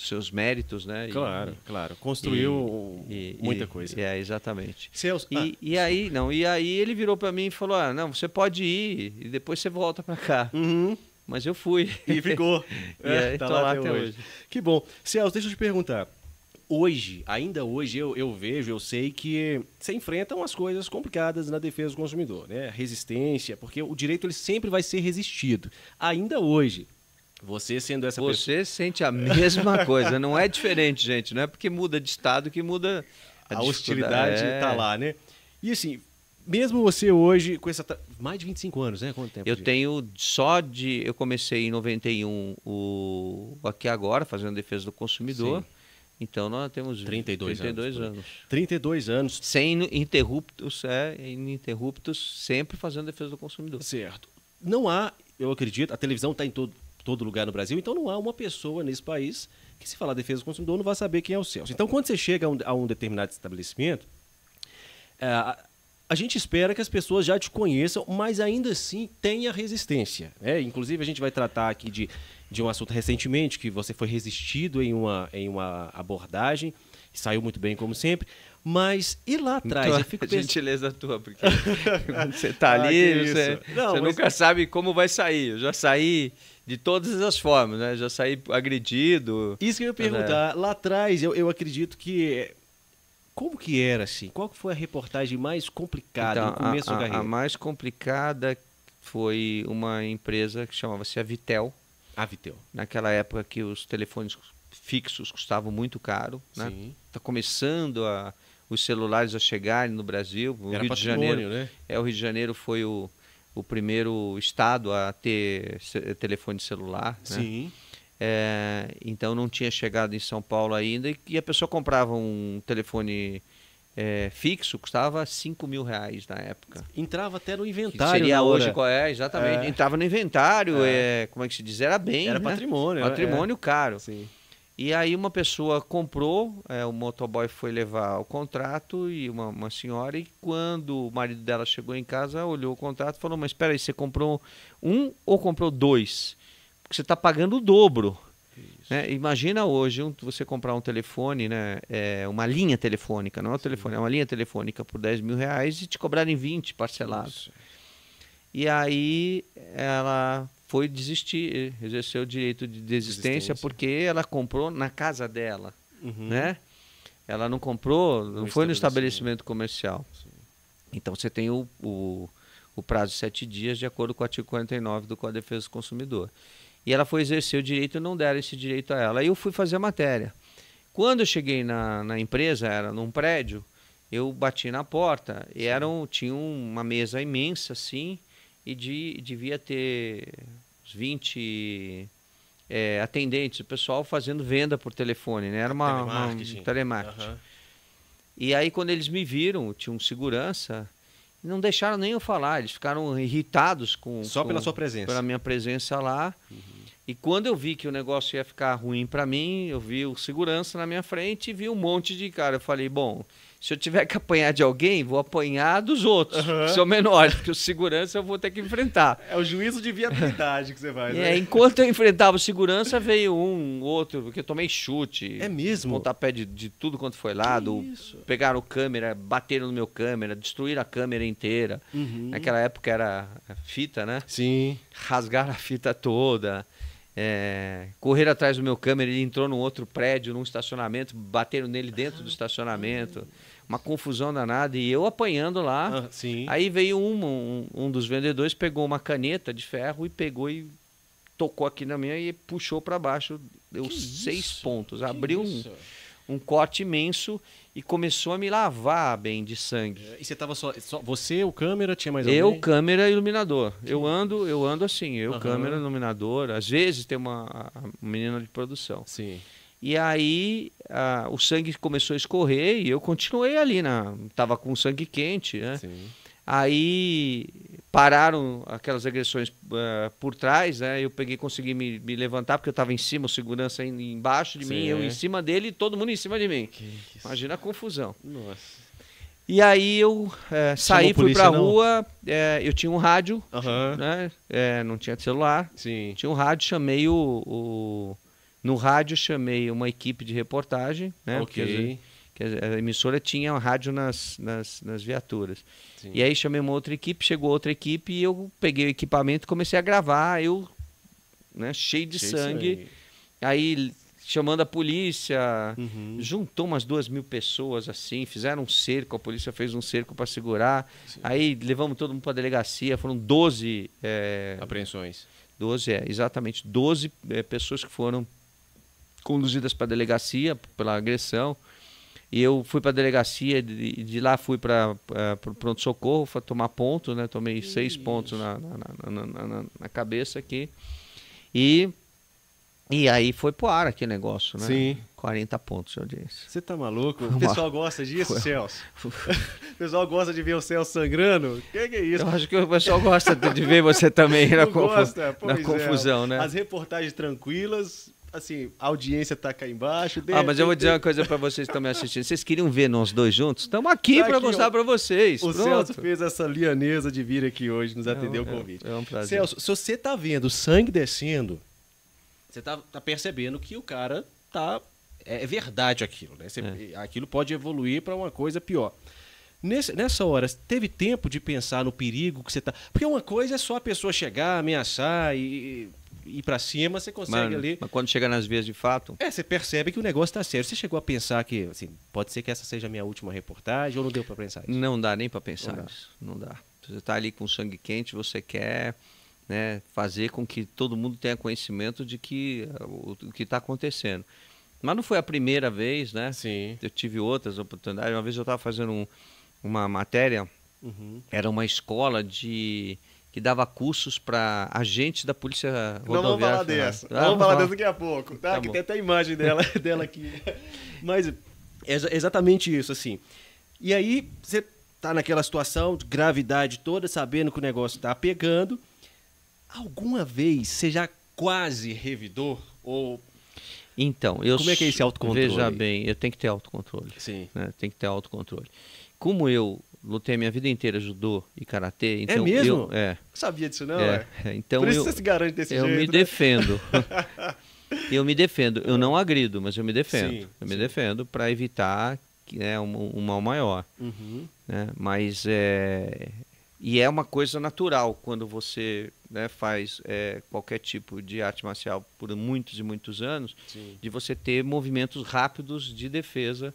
seus méritos, né? Claro, e, claro. Construiu e, muita e, coisa. É, exatamente. Seus... É ah. E, aí, não, e aí ele virou para mim e falou: ah, não, você pode ir e depois você volta para cá. Uhum. Mas eu fui. E ficou. e é, tá lá, lá, até, hoje. hoje. Que bom. Celso, deixa eu te perguntar. Hoje, ainda hoje, eu, eu vejo, eu sei que você enfrenta umas coisas complicadas na defesa do consumidor, né? Resistência, porque o direito ele sempre vai ser resistido. Ainda hoje, você sendo essa Você pessoa. Você sente a mesma coisa, não é diferente, gente. Não é porque muda de estado que muda. A, a hostilidade está é. lá, né? E assim, mesmo você hoje, com essa. Mais de 25 anos, né? Quanto tempo? Eu tenho só de. Eu comecei em 91 o, aqui agora, fazendo defesa do consumidor. Sim. Então nós temos 32, 32 anos, anos. 32 anos. Sem interruptos, é, ininterruptos, sempre fazendo defesa do consumidor. Certo. Não há, eu acredito, a televisão está em todo, todo lugar no Brasil, então não há uma pessoa nesse país que se falar defesa do consumidor não vai saber quem é o Celso. Então quando você chega a um, a um determinado estabelecimento, é, a, a gente espera que as pessoas já te conheçam, mas ainda assim tenha resistência. Né? Inclusive a gente vai tratar aqui de, de um assunto recentemente que você foi resistido em uma, em uma abordagem, saiu muito bem como sempre, mas e lá então, atrás? Tua, eu fico pensando... Gentileza é tua, porque você está ah, ali, ah, você, não, você mas... nunca sabe como vai sair. Eu já saí de todas as formas, né? Já saí agredido. Isso que eu ia perguntar. Né? Lá atrás, eu, eu acredito que. Como que era, assim? Qual foi a reportagem mais complicada então, no começo a, da carreira? A mais complicada foi uma empresa que chamava-se Avitel. Avitel. Naquela época que os telefones fixos custavam muito caro, né? Sim. Tá começando a, os celulares a chegarem no Brasil. O Era Rio de Janeiro, né? É, o Rio de Janeiro foi o o primeiro estado a ter telefone celular. Né? Sim. É, então não tinha chegado em São Paulo ainda e, e a pessoa comprava um telefone é, fixo, custava 5 mil reais na época. Entrava até no inventário. Que seria hoje qual é, exatamente. É. Entrava no inventário, é. é. como é que se diz? Era bem. Era né? patrimônio. É. Patrimônio caro. Sim. E aí uma pessoa comprou, é, o motoboy foi levar o contrato e uma, uma, senhora, e quando o marido dela chegou em casa, olhou o contrato e falou, mas espera aí, você comprou um ou comprou dois? Porque você está pagando o dobro. Né? Imagina hoje um, você comprar um telefone, né? É, uma linha telefônica, não é um telefone, é uma linha telefônica por 10 mil reais e te cobrarem 20 parcelados. Isso. E aí ela foi desistir, exerceu o direito de desistência, desistência. porque ela comprou na casa dela, uhum. né? Ela não comprou, não no foi no estabelecimento comercial. Sim. Então você tem o, o, o, prazo de sete dias, de acordo com o artigo 49 do Código de Defesa do Consumidor. E ela foi exercer o direito e não deram esse direito a ela. Aí eu fui fazer a matéria. Quando eu cheguei na, na empresa, era num prédio, eu bati na porta e eram, tinha uma mesa imensa assim e de, devia ter 20 é, atendentes, o pessoal fazendo venda por telefone, né? Era uma telemarketing. Uma, telemarketing. Uhum. E aí quando eles me viram, tinha um segurança, não deixaram nem eu falar, eles ficaram irritados com só com, pela sua presença, pela minha presença lá. Uhum. E quando eu vi que o negócio ia ficar ruim para mim, eu vi o segurança na minha frente e vi um monte de cara. Eu falei, bom, se eu tiver que apanhar de alguém, vou apanhar dos outros, uhum. que são menores, porque o segurança eu vou ter que enfrentar. É o juízo de viabilidade que você vai, é, né? enquanto eu enfrentava o segurança, veio um, outro, porque eu tomei chute. É mesmo? Pontapé de, de tudo quanto foi lado. Isso? Pegaram câmera, bateram no meu câmera, destruíram a câmera inteira. Uhum. Naquela época era fita, né? Sim. Rasgaram a fita toda. É, correram atrás do meu câmera, ele entrou num outro prédio, num estacionamento, bateram nele dentro do estacionamento uma confusão danada. E eu apanhando lá. Ah, aí veio um, um dos vendedores, pegou uma caneta de ferro e pegou e tocou aqui na minha e puxou para baixo. Deu que seis isso? pontos. Que Abriu um, um corte imenso e começou a me lavar bem de sangue. E você tava só, só você, o câmera, tinha mais alguém? Eu, câmera e iluminador. Eu ando, eu ando assim, eu, uhum. câmera, iluminador, às vezes tem uma menina de produção. Sim. E aí a, o sangue começou a escorrer e eu continuei ali, na, tava com sangue quente, né? Sim. Aí pararam aquelas agressões uh, por trás, né? Eu peguei, consegui me, me levantar porque eu estava em cima, o segurança embaixo de Sim. mim, eu é. em cima dele e todo mundo em cima de mim. Imagina a confusão. Nossa. E aí eu é, saí, fui pra não. rua, é, eu tinha um rádio, uhum. né? É, não tinha celular. Sim. Tinha um rádio, chamei o, o no rádio chamei uma equipe de reportagem, né? Ok. Porque a, a emissora tinha um rádio nas, nas, nas viaturas. Sim. E aí chamei uma outra equipe, chegou outra equipe e eu peguei o equipamento e comecei a gravar, eu, né, cheio de, cheio sangue. sangue. Aí chamando a polícia, uhum. juntou umas duas mil pessoas assim, fizeram um cerco, a polícia fez um cerco para segurar. Sim. Aí levamos todo mundo para a delegacia, foram 12 é... Eh, apreensões. 12, é, exatamente, 12 é, eh, pessoas que foram conduzidas para a delegacia pela agressão. E eu fui para a delegacia, de, de lá fui para o pronto-socorro para tomar ponto, né? Tomei seis pontos na na, na, na, na, cabeça aqui. E, e aí foi pro ar aquele negócio, né? Sim. 40 pontos de audiência. Você tá maluco? O pessoal gosta disso, Celso? o pessoal gosta de ver o Celso sangrando? O que, que, é isso? Eu acho que o pessoal gosta de ver você também na, confu na é. confusão, é. né? As reportagens tranquilas, assim, a audiência tá cá embaixo. Ah, mas eu vou dizer uma coisa para vocês que estão me assistindo. Vocês queriam ver nós dois juntos? Estamos aqui tá para mostrar para vocês. O Pronto. Celso fez essa lianeza de vir aqui hoje, nos atender é, o é convite. É, é um prazer. Celso, se você tá vendo sangue descendo, você tá, tá percebendo que o cara tá é, é verdade aquilo, né? Você, é. Aquilo pode evoluir para uma coisa pior. Nesse, nessa hora, teve tempo de pensar no perigo que você tá Porque uma coisa é só a pessoa chegar, ameaçar e ir para cima, você consegue ali. Mas quando chega nas vias de fato. É, você percebe que o negócio está sério. Você chegou a pensar que, assim, pode ser que essa seja a minha última reportagem ou não deu para pensar isso? Não dá nem para pensar não isso. Dá. Não dá. Você está ali com sangue quente, você quer né, fazer com que todo mundo tenha conhecimento de que uh, o, o que está acontecendo. Mas não foi a primeira vez, né? Sim. Eu tive outras oportunidades. Uma vez eu estava fazendo um, uma matéria, uhum. era uma escola de que dava cursos para agentes da Polícia Rodoviária. Não vamos falar dessa. Ah, vamos falar dessa daqui a pouco. Tá, tá que tem até a imagem dela, dela aqui. Mas é exatamente isso, assim. E aí você está naquela situação de gravidade toda, sabendo que o negócio está pegando. Alguma vez você já quase revidou ou então, eu Como é que é esse autocontrole? Veja bem, eu tenho que ter autocontrole. Sim. Né? Tem que ter autocontrole. Como eu lutei a minha vida inteira judô e karatê. É então é mesmo? Eu, é. Sabia disso não? É. é. Então Por isso eu, você se garante desse eu jeito. Eu me né? defendo. eu me defendo. Eu não agrido, mas eu me defendo. Sim, eu sim. me defendo para evitar né, um, um mal maior. Uhum. Né? Mas é... E é uma coisa natural quando você né, faz é, qualquer tipo de arte marcial por muitos e muitos anos, sim. de você ter movimentos rápidos de defesa.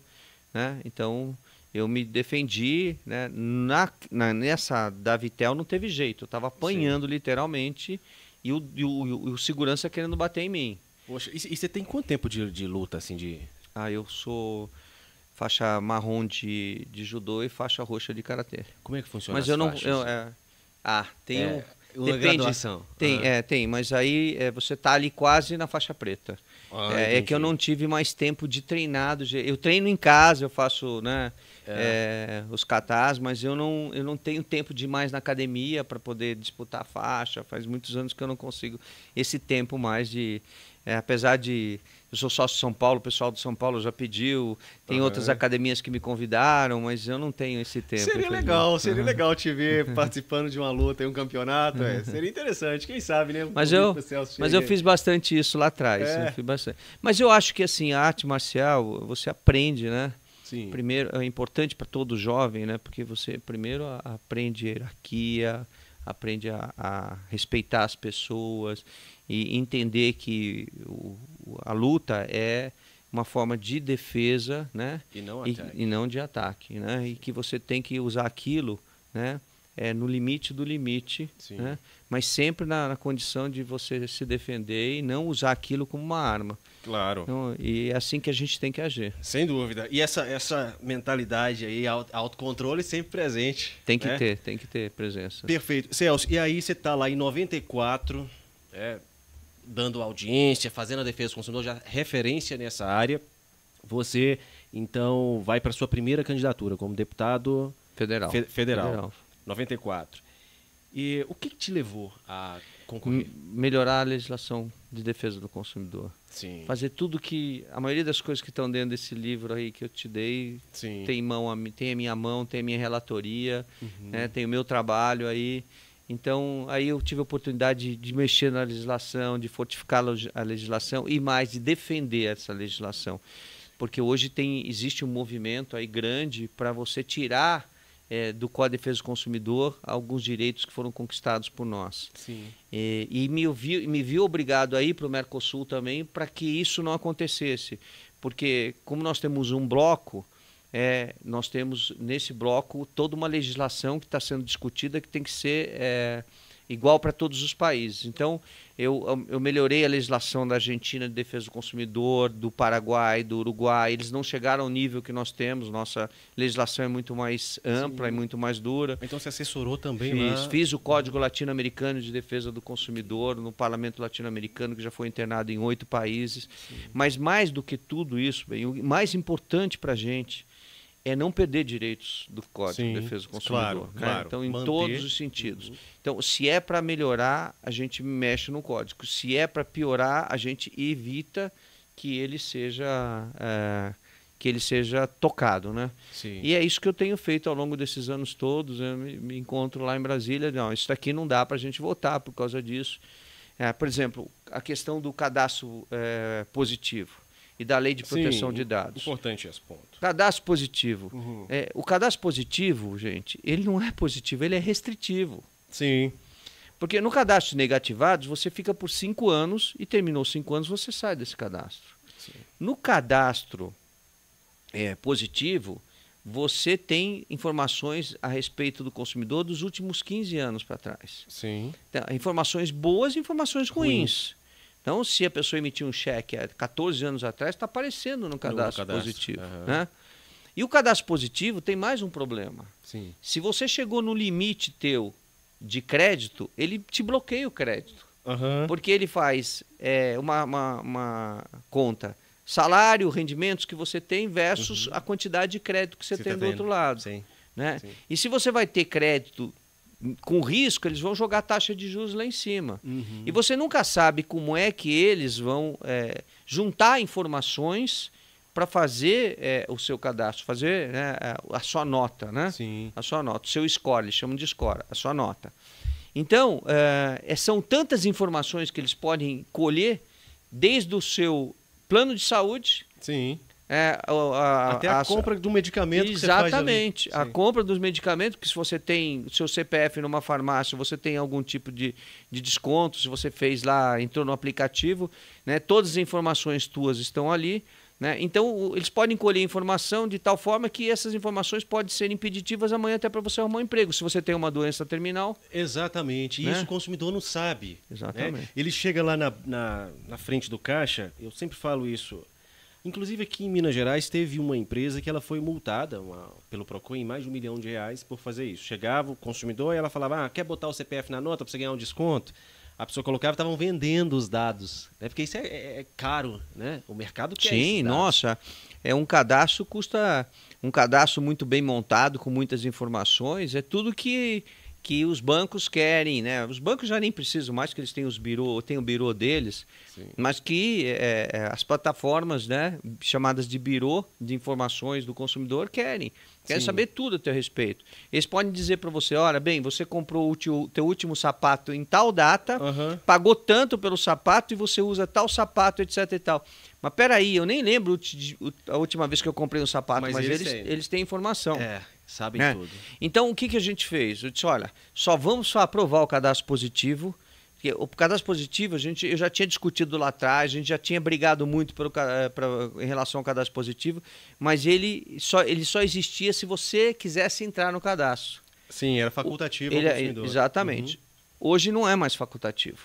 Né? Então, eu me defendi, né? Na, na nessa da Vitel não teve jeito, eu tava apanhando Sim. literalmente e o, e o, e o, segurança querendo bater em mim. Poxa, e você tem quanto tempo de, de luta, assim, de... Ah, eu sou faixa marrom de, de judô e faixa roxa de karatê. Como é que funciona Mas eu não... Eu, é, ah, tem é, um, Depende. Graduação. Tem, uhum. é, tem, mas aí é, você tá ali quase na faixa preta. Ah, é, é, que eu não tive mais tempo de treinar. Do jeito. Eu treino em casa, eu faço, né? É. é. os catás, mas eu não, eu não tenho tempo demais na academia para poder disputar faixa. Faz muitos anos que eu não consigo esse tempo mais de. É, apesar de eu sou sócio de São Paulo, o pessoal de São Paulo já pediu, tem outras academias que me convidaram, mas eu não tenho esse tempo. Seria legal, seria legal te ver participando de uma luta em um campeonato, é. seria interessante, quem sabe, né? mas eu, mas eu fiz bastante isso lá atrás, é. Mas eu acho que assim, a arte marcial, você aprende, né? Sim. Primeiro, é importante para todo jovem, né? Porque você primeiro aprende hierarquia, aprende a, a respeitar as pessoas e entender que o, a luta é uma forma de defesa, né? E não, e, e não de ataque, né? E que você tem que usar aquilo, né? é, no limite do limite, né? mas sempre na, na, condição de você se defender e não usar aquilo como uma arma. Claro. Então, e é assim que a gente tem que agir. Sem dúvida. E essa, essa mentalidade aí, autocontrole sempre presente. Tem que né? ter, tem que ter presença. Perfeito. Celso, e aí você está lá em 94, é, né, dando audiência, fazendo a defesa do consumidor, já referência nessa área. Você, então, vai para sua primeira candidatura como deputado... Federal. Fe federal. federal. 94. E o que, que te levou a concorrer? M melhorar a legislação de defesa do consumidor. Sim. Fazer tudo que. A maioria das coisas que estão dentro desse livro aí que eu te dei Sim. tem mão a, tem a minha mão, tem a minha relatoria, uhum. né, tem o meu trabalho aí. Então, aí eu tive a oportunidade de, de mexer na legislação, de fortificar a legislação e mais de defender essa legislação. Porque hoje tem, existe um movimento aí grande para você tirar é, do Código de Defesa do Consumidor alguns direitos que foram conquistados por nós. É, e me, vi me viu obrigado aí para o Mercosul também para que isso não acontecesse. Porque, como nós temos um bloco, é, nós temos nesse bloco toda uma legislação que está sendo discutida que tem que ser. É, igual para todos os países. Então, eu, eu melhorei a legislação da Argentina de defesa do consumidor, do Paraguai, do Uruguai. Eles não chegaram ao nível que nós temos. Nossa legislação é muito mais ampla e muito mais dura. Então, você assessorou também fiz, lá... Né? Fiz o Código Latino-Americano de Defesa do Consumidor no Parlamento Latino-Americano, que já foi internado em oito países. Sim. Mas mais do que tudo isso, bem, o mais importante para a gente é não perder direitos do Código Sim, de Defesa do Consumidor. Claro, né? claro. Então, em Manter. todos os sentidos. Então, se é para melhorar, a gente mexe no Código. Se é para piorar, a gente evita que ele seja é, que ele seja tocado, né? Sim. E é isso que eu tenho feito ao longo desses anos todos. Eu me, me encontro lá em Brasília, não, isso aqui não dá para a gente votar por causa disso. É, por exemplo, a questão do cadastro é, positivo e da lei de proteção Sim, de dados. Importante é esse ponto. Cadastro positivo. Uhum. É, o cadastro positivo, gente, ele não é positivo, ele é restritivo. Sim. Porque no cadastro negativados, você fica por cinco anos e terminou cinco anos, você sai desse cadastro. Sim. No cadastro é, positivo, você tem informações a respeito do consumidor dos últimos 15 anos para trás. Sim. Então, informações boas e informações ruins. ruins. Então, se a pessoa emitir um cheque há 14 anos atrás, está aparecendo no cadastro, no cadastro. positivo. Uhum. Né? E o cadastro positivo tem mais um problema. Sim. Se você chegou no limite teu de crédito, ele te bloqueia o crédito. Uhum. Porque ele faz é, uma, uma, uma, conta salário, rendimentos que você tem versus uhum. a quantidade de crédito que você, você tem tá do outro lado. Sim. Né? Sim. E se você vai ter crédito com risco, eles vão jogar a taxa de juros lá em cima. Uhum. E você nunca sabe como é que eles vão é, juntar informações para fazer é, o seu cadastro, fazer né, a sua nota, né? Sim. A sua nota, o seu score, chamam de score, a sua nota. Então, é, é, são tantas informações que eles podem colher, desde o seu plano de saúde, Sim. É, a, Até a, a compra do medicamento Exatamente. a compra dos medicamentos, que se você tem seu CPF numa farmácia, você tem algum tipo de, de desconto, se você fez lá, entrou no aplicativo, né? todas as informações tuas estão ali. Né? Então, eles podem colher informação de tal forma que essas informações podem ser impeditivas amanhã até para você arrumar um emprego, se você tem uma doença terminal. Exatamente. E né? isso o consumidor não sabe. Né. Exatamente. Né? Ele chega lá na, na, na frente do caixa, eu sempre falo isso, Inclusive aqui em Minas Gerais teve uma empresa que ela foi multada uma, pelo Procon em mais de um milhão de reais por fazer isso. Chegava o consumidor e ela falava, ah, quer botar o CPF na nota para você ganhar um desconto? A pessoa colocava, estavam vendendo os dados, né? Porque isso é, é, é caro, né? O mercado quer Sim, nossa, é um cadastro custa um cadastro muito bem montado com muitas informações, é tudo que que os bancos querem, né? Os bancos já nem precisam mais que eles têm os birô, têm o birô deles, Sim. mas que é, é as plataformas, né, chamadas de birô de informações do consumidor querem, querem Sim. saber tudo a teu respeito. Eles podem dizer para você, olha, bem, você comprou o teu, teu último sapato em tal data, uhum. pagou tanto pelo sapato e você usa tal sapato, etc e tal. Mas peraí, eu nem lembro a última vez que eu comprei um sapato, mas, mas eles, eles, eles têm informação. É, Sabem né? tudo. Então, o que, que a gente fez? Eu disse, olha, só vamos só aprovar o cadastro positivo porque o cadastro positivo, a gente, eu já tinha discutido lá atrás, a gente já tinha brigado muito pelo, eh, pra, em relação ao cadastro positivo, mas ele só, ele só existia se você quisesse entrar no cadastro. Sim, era facultativo o, ele, é, Exatamente. Uhum. Hoje não é mais facultativo.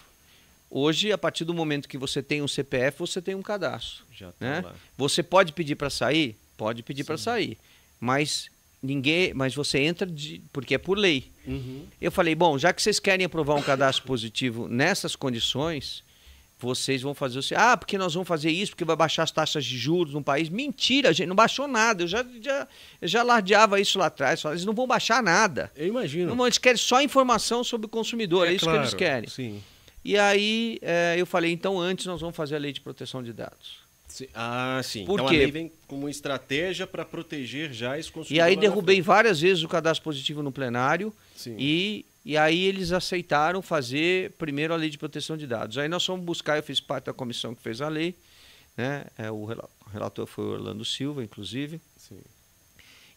Hoje, a partir do momento que você tem um CPF, você tem um cadastro. Já tá né? Lá. Você pode pedir para sair? Pode pedir para sair. Mas ninguém, mas você entra de, porque é por lei. Uhum. Eu falei, bom, já que vocês querem aprovar um cadastro positivo nessas condições, vocês vão fazer o assim, ah, porque nós vamos fazer isso, porque vai baixar as taxas de juros no país. Mentira, gente, não baixou nada. Eu já, já, já lardeava isso lá atrás. Eles não vão baixar nada. Eu imagino. Não, eles querem só informação sobre o consumidor, é, é isso claro, que eles querem. Sim. E aí é, eu falei, então antes nós vamos fazer a lei de proteção de dados. Sim. Ah, sim. Por então quê? a lei vem como estratégia para proteger já esse consumidor. E aí derrubei várias vezes o cadastro positivo no plenário sim. e e aí eles aceitaram fazer primeiro a lei de proteção de dados. Aí nós fomos buscar, eu fiz parte da comissão que fez a lei, né? É, o relator foi Orlando Silva, inclusive. Sim.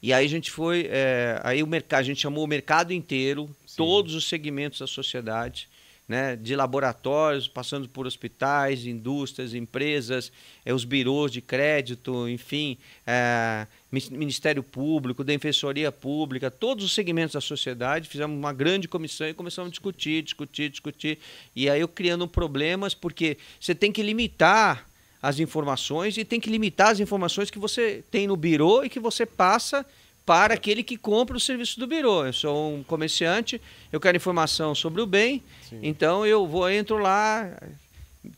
E aí a gente foi, é, aí o mercado, a gente chamou o mercado inteiro, Sim. todos os segmentos da sociedade, né, de laboratórios, passando por hospitais, indústrias, empresas, é, os birôs de crédito, enfim, é, Ministério Público, Defensoria Pública, todos os segmentos da sociedade, fizemos uma grande comissão e começamos a discutir, discutir, discutir. E aí eu criando problemas, porque você tem que limitar as informações e tem que limitar as informações que você tem no birô e que você passa para aquele que compra o serviço do birô. Eu sou um comerciante, eu quero informação sobre o bem, Sim. então eu vou entro lá,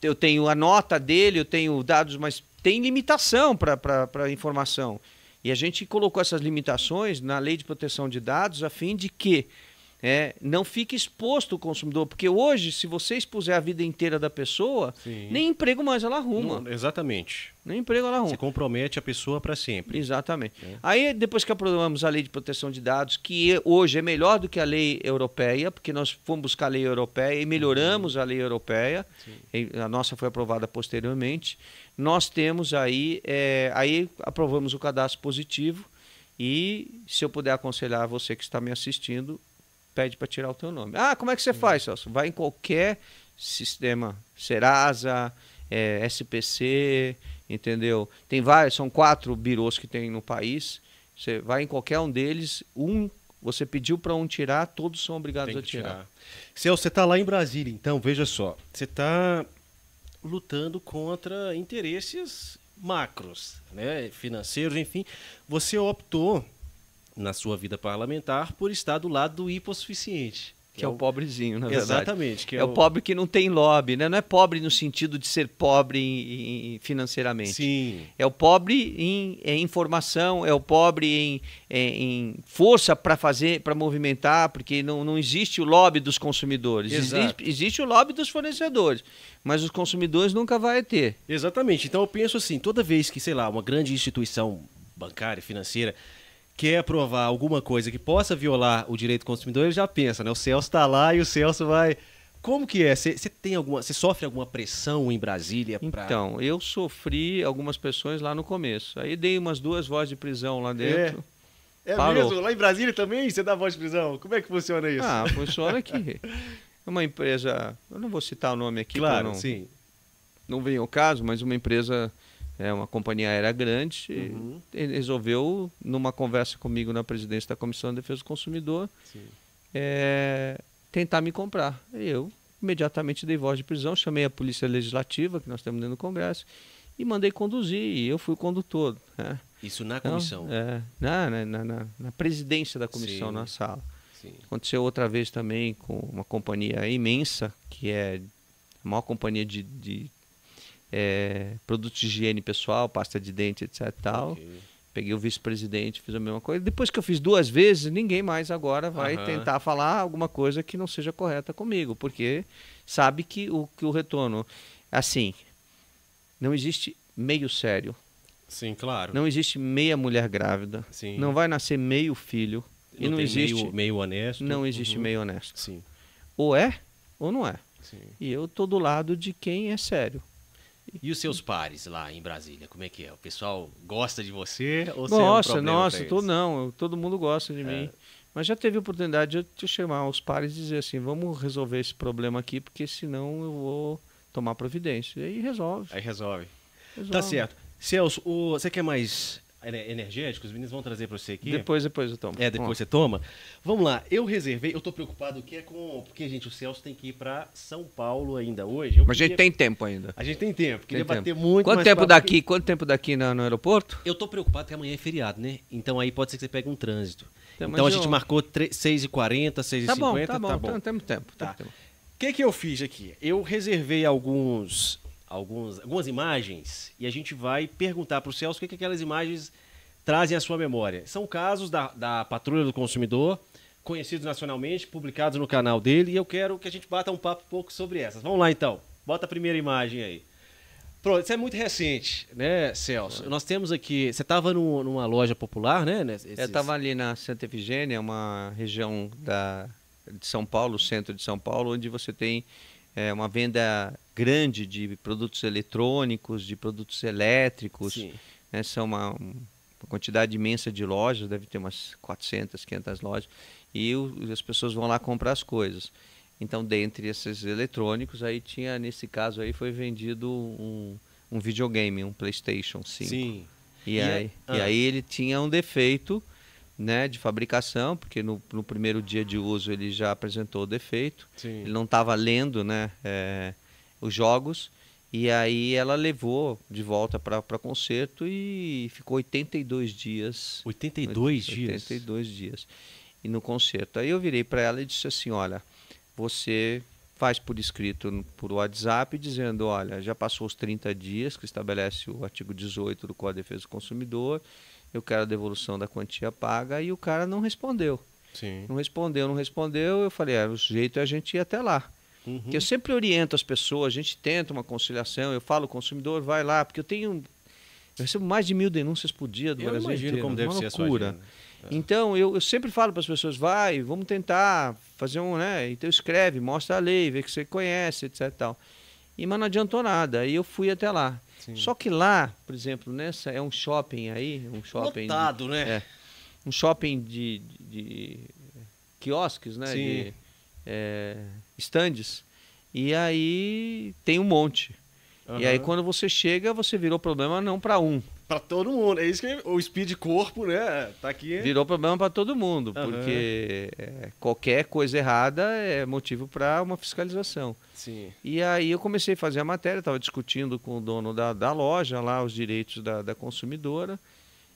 eu tenho a nota dele, eu tenho dados, mas tem limitação para a informação. E a gente colocou essas limitações na Lei de Proteção de Dados a fim de que é, não fique exposto o consumidor, porque hoje, se você expuser a vida inteira da pessoa, Sim. nem emprego mais ela arruma. Não, exatamente. Nem emprego ela arruma. Você compromete a pessoa para sempre. Exatamente. É. Aí, depois que aprovamos a lei de proteção de dados, que é, hoje é melhor do que a lei europeia, porque nós fomos buscar a lei europeia e melhoramos Sim. a lei europeia, Sim. a nossa foi aprovada posteriormente, nós temos aí, é, aí aprovamos o cadastro positivo. E se eu puder aconselhar você que está me assistindo, pede para tirar o teu nome. Ah, como é que você hum. faz, Celso? Vai em qualquer sistema, Serasa, é, SPC, entendeu? Tem vários, são quatro birôs que tem no país. Você vai em qualquer um deles, um você pediu para um tirar, todos são obrigados a tirar. tirar. Celso, você está lá em Brasília, então veja só, você está lutando contra interesses macros, né, financeiros, enfim. Você optou na sua vida parlamentar por estar do lado do hipossuficiente. Que é, é o pobrezinho, na verdade. Exatamente. Que é, é o... pobre que não tem lobby, né? Não é pobre no sentido de ser pobre em, em, financeiramente. Sim. É o pobre em, é em informação, é o pobre em, é, força para fazer, para movimentar, porque não, não existe o lobby dos consumidores. Exato. Existe, existe o lobby dos fornecedores, mas os consumidores nunca vai ter. Exatamente. Então eu penso assim, toda vez que, sei lá, uma grande instituição bancária, financeira, quer aprovar alguma coisa que possa violar o direito do consumidor, ele já pensa, né? O Celso está lá e o Celso vai. Como que é? Você tem alguma, você sofre alguma pressão em Brasília? Pra... Então, eu sofri algumas pressões lá no começo. Aí dei umas duas vozes de prisão lá é. dentro. É. É mesmo? Lá em Brasília também você dá voz de prisão? Como é que funciona isso? Ah, funciona aqui. uma empresa, eu não vou citar o nome aqui, claro, não, sim. não vem ao caso, mas uma empresa é uma companhia aérea grande, uhum. resolveu, numa conversa comigo na presidência da Comissão de Defesa do Consumidor, é, tentar me comprar. Eu imediatamente dei voz de prisão, chamei a Polícia Legislativa, que nós temos dentro do Congresso, e mandei conduzir, e eu fui o condutor. Né? Isso na então, comissão? Então, é, na, na, na, na, presidência da comissão, Sim. na sala. Sim. Aconteceu outra vez também com uma companhia imensa, que é a maior companhia de, de é, produtos de higiene pessoal, pasta de dente, etc. Tal. Okay. Peguei o vice-presidente, fiz a mesma coisa. Depois que eu fiz duas vezes, ninguém mais agora vai uhum. tentar falar alguma coisa que não seja correta comigo, porque sabe que o, que o retorno. Assim, não existe meio sério. Sim, claro. Não existe meia mulher grávida. Sim. Não vai nascer meio filho. Não e não existe. Meio, meio, honesto. Não existe uhum. meio honesto. Sim. Ou é, ou não é. Sim. E eu tô do lado de quem é sério. E os seus pares lá em Brasília, como é que é? O pessoal gosta de você ou Nossa, é um nossa, tô, não, todo mundo gosta de é. mim. Mas já teve oportunidade de eu te chamar os pares e dizer assim, vamos resolver esse problema aqui, porque senão eu vou tomar providência. E aí resolve. Aí resolve. Tá resolve. Tá certo. Celso, o, você quer mais energéticos, os meninos vão trazer para você aqui. Depois, depois eu tomo. É, depois Bom. você toma. Vamos lá, eu reservei, eu tô preocupado que é com. Porque, gente, o Celso tem que ir para São Paulo ainda hoje. Eu Mas queria... a gente tem tempo ainda. A gente tem tempo, queria tem bater tempo. muito Quanto tempo daqui? Que... Quanto tempo daqui no, no aeroporto? Eu tô preocupado que amanhã é feriado, né? Então aí pode ser que você pegue um trânsito. Tem então a gente marcou 6h40, 6h50. Tá, tá bom, tá bom, então tá bom. Temos tempo, tá. O que, que eu fiz aqui? Eu reservei alguns algumas algumas imagens e a gente vai perguntar para o Celso o que, que aquelas imagens trazem à sua memória. São casos da, da Patrulha do Consumidor, conhecidos nacionalmente, publicados no canal dele, e eu quero que a gente bata um papo um pouco sobre essas. Vamos lá então, bota a primeira imagem aí. Pronto, isso é muito recente, né, Celso? É. Nós temos aqui. Você estava numa loja popular, né? né esses... Eu estava ali na Santa Efigênia, uma região da, de São Paulo, centro de São Paulo, onde você tem é, uma venda grande de produtos eletrônicos, de produtos elétricos. Né? São uma, uma quantidade imensa de lojas, deve ter umas 400, 500 lojas. E o, as pessoas vão lá comprar as coisas. Então, dentre esses eletrônicos, aí tinha, nesse caso aí, foi vendido um, um videogame, um PlayStation 5. Sim. E, e aí, é... e ah. aí ele tinha um defeito né, de fabricação, porque no, no, primeiro dia de uso ele já apresentou o defeito. Sim. Ele não estava lendo né, é, os jogos. E aí ela levou de volta para concerto e ficou 82 dias. 82 dias? 82 dias. E no concerto. Aí eu virei para ela e disse assim: olha, você faz por escrito, por WhatsApp, dizendo: olha, já passou os 30 dias que estabelece o artigo 18 do Código de Defesa do Consumidor eu quero a devolução da quantia paga, e o cara não respondeu. Sim. Não respondeu, não respondeu. Eu falei, ah, o jeito é a gente ir até lá. Uhum. Que eu sempre oriento as pessoas, a gente tenta uma conciliação, eu falo, consumidor, vai lá, porque eu tenho. Eu recebo mais de mil denúncias por dia do eu Brasil. Imagino inteiro, como é deve uma ser loucura. a sua agenda. É. Então, eu, eu sempre falo para as pessoas, vai, vamos tentar fazer um, né? Então escreve, mostra a lei, vê que você conhece, etc. Tal. E, mas não adiantou nada. Aí eu fui até lá. Sim. Só que lá, por exemplo, nessa né, é um shopping aí, um shopping lotado, de, né? É, um shopping de, de, de quiosques, né? Sim. De é, stands. E aí tem um monte. Uhum. E aí quando você chega, você virou problema não para um, para todo mundo. É isso que o speed corpo, né? Tá aqui. Virou problema para todo mundo, uhum. porque é, qualquer coisa errada é motivo para uma fiscalização. Sim. E aí eu comecei a fazer a matéria, estava discutindo com o dono da, da loja lá, os direitos da, da consumidora.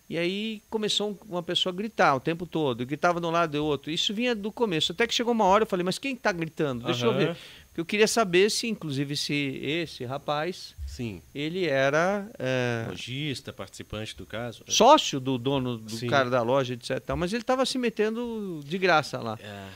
E aí começou uma pessoa a gritar o tempo todo, gritava de um lado e outro. Isso vinha do começo, até que chegou uma hora eu falei, mas quem está gritando? Deixa uhum. eu ver. Eu queria saber se, inclusive, se esse rapaz, sim, ele era é, lojista, participante do caso, né? sócio do dono do sim. cara da loja, etc. Mas ele estava se metendo de graça lá. É.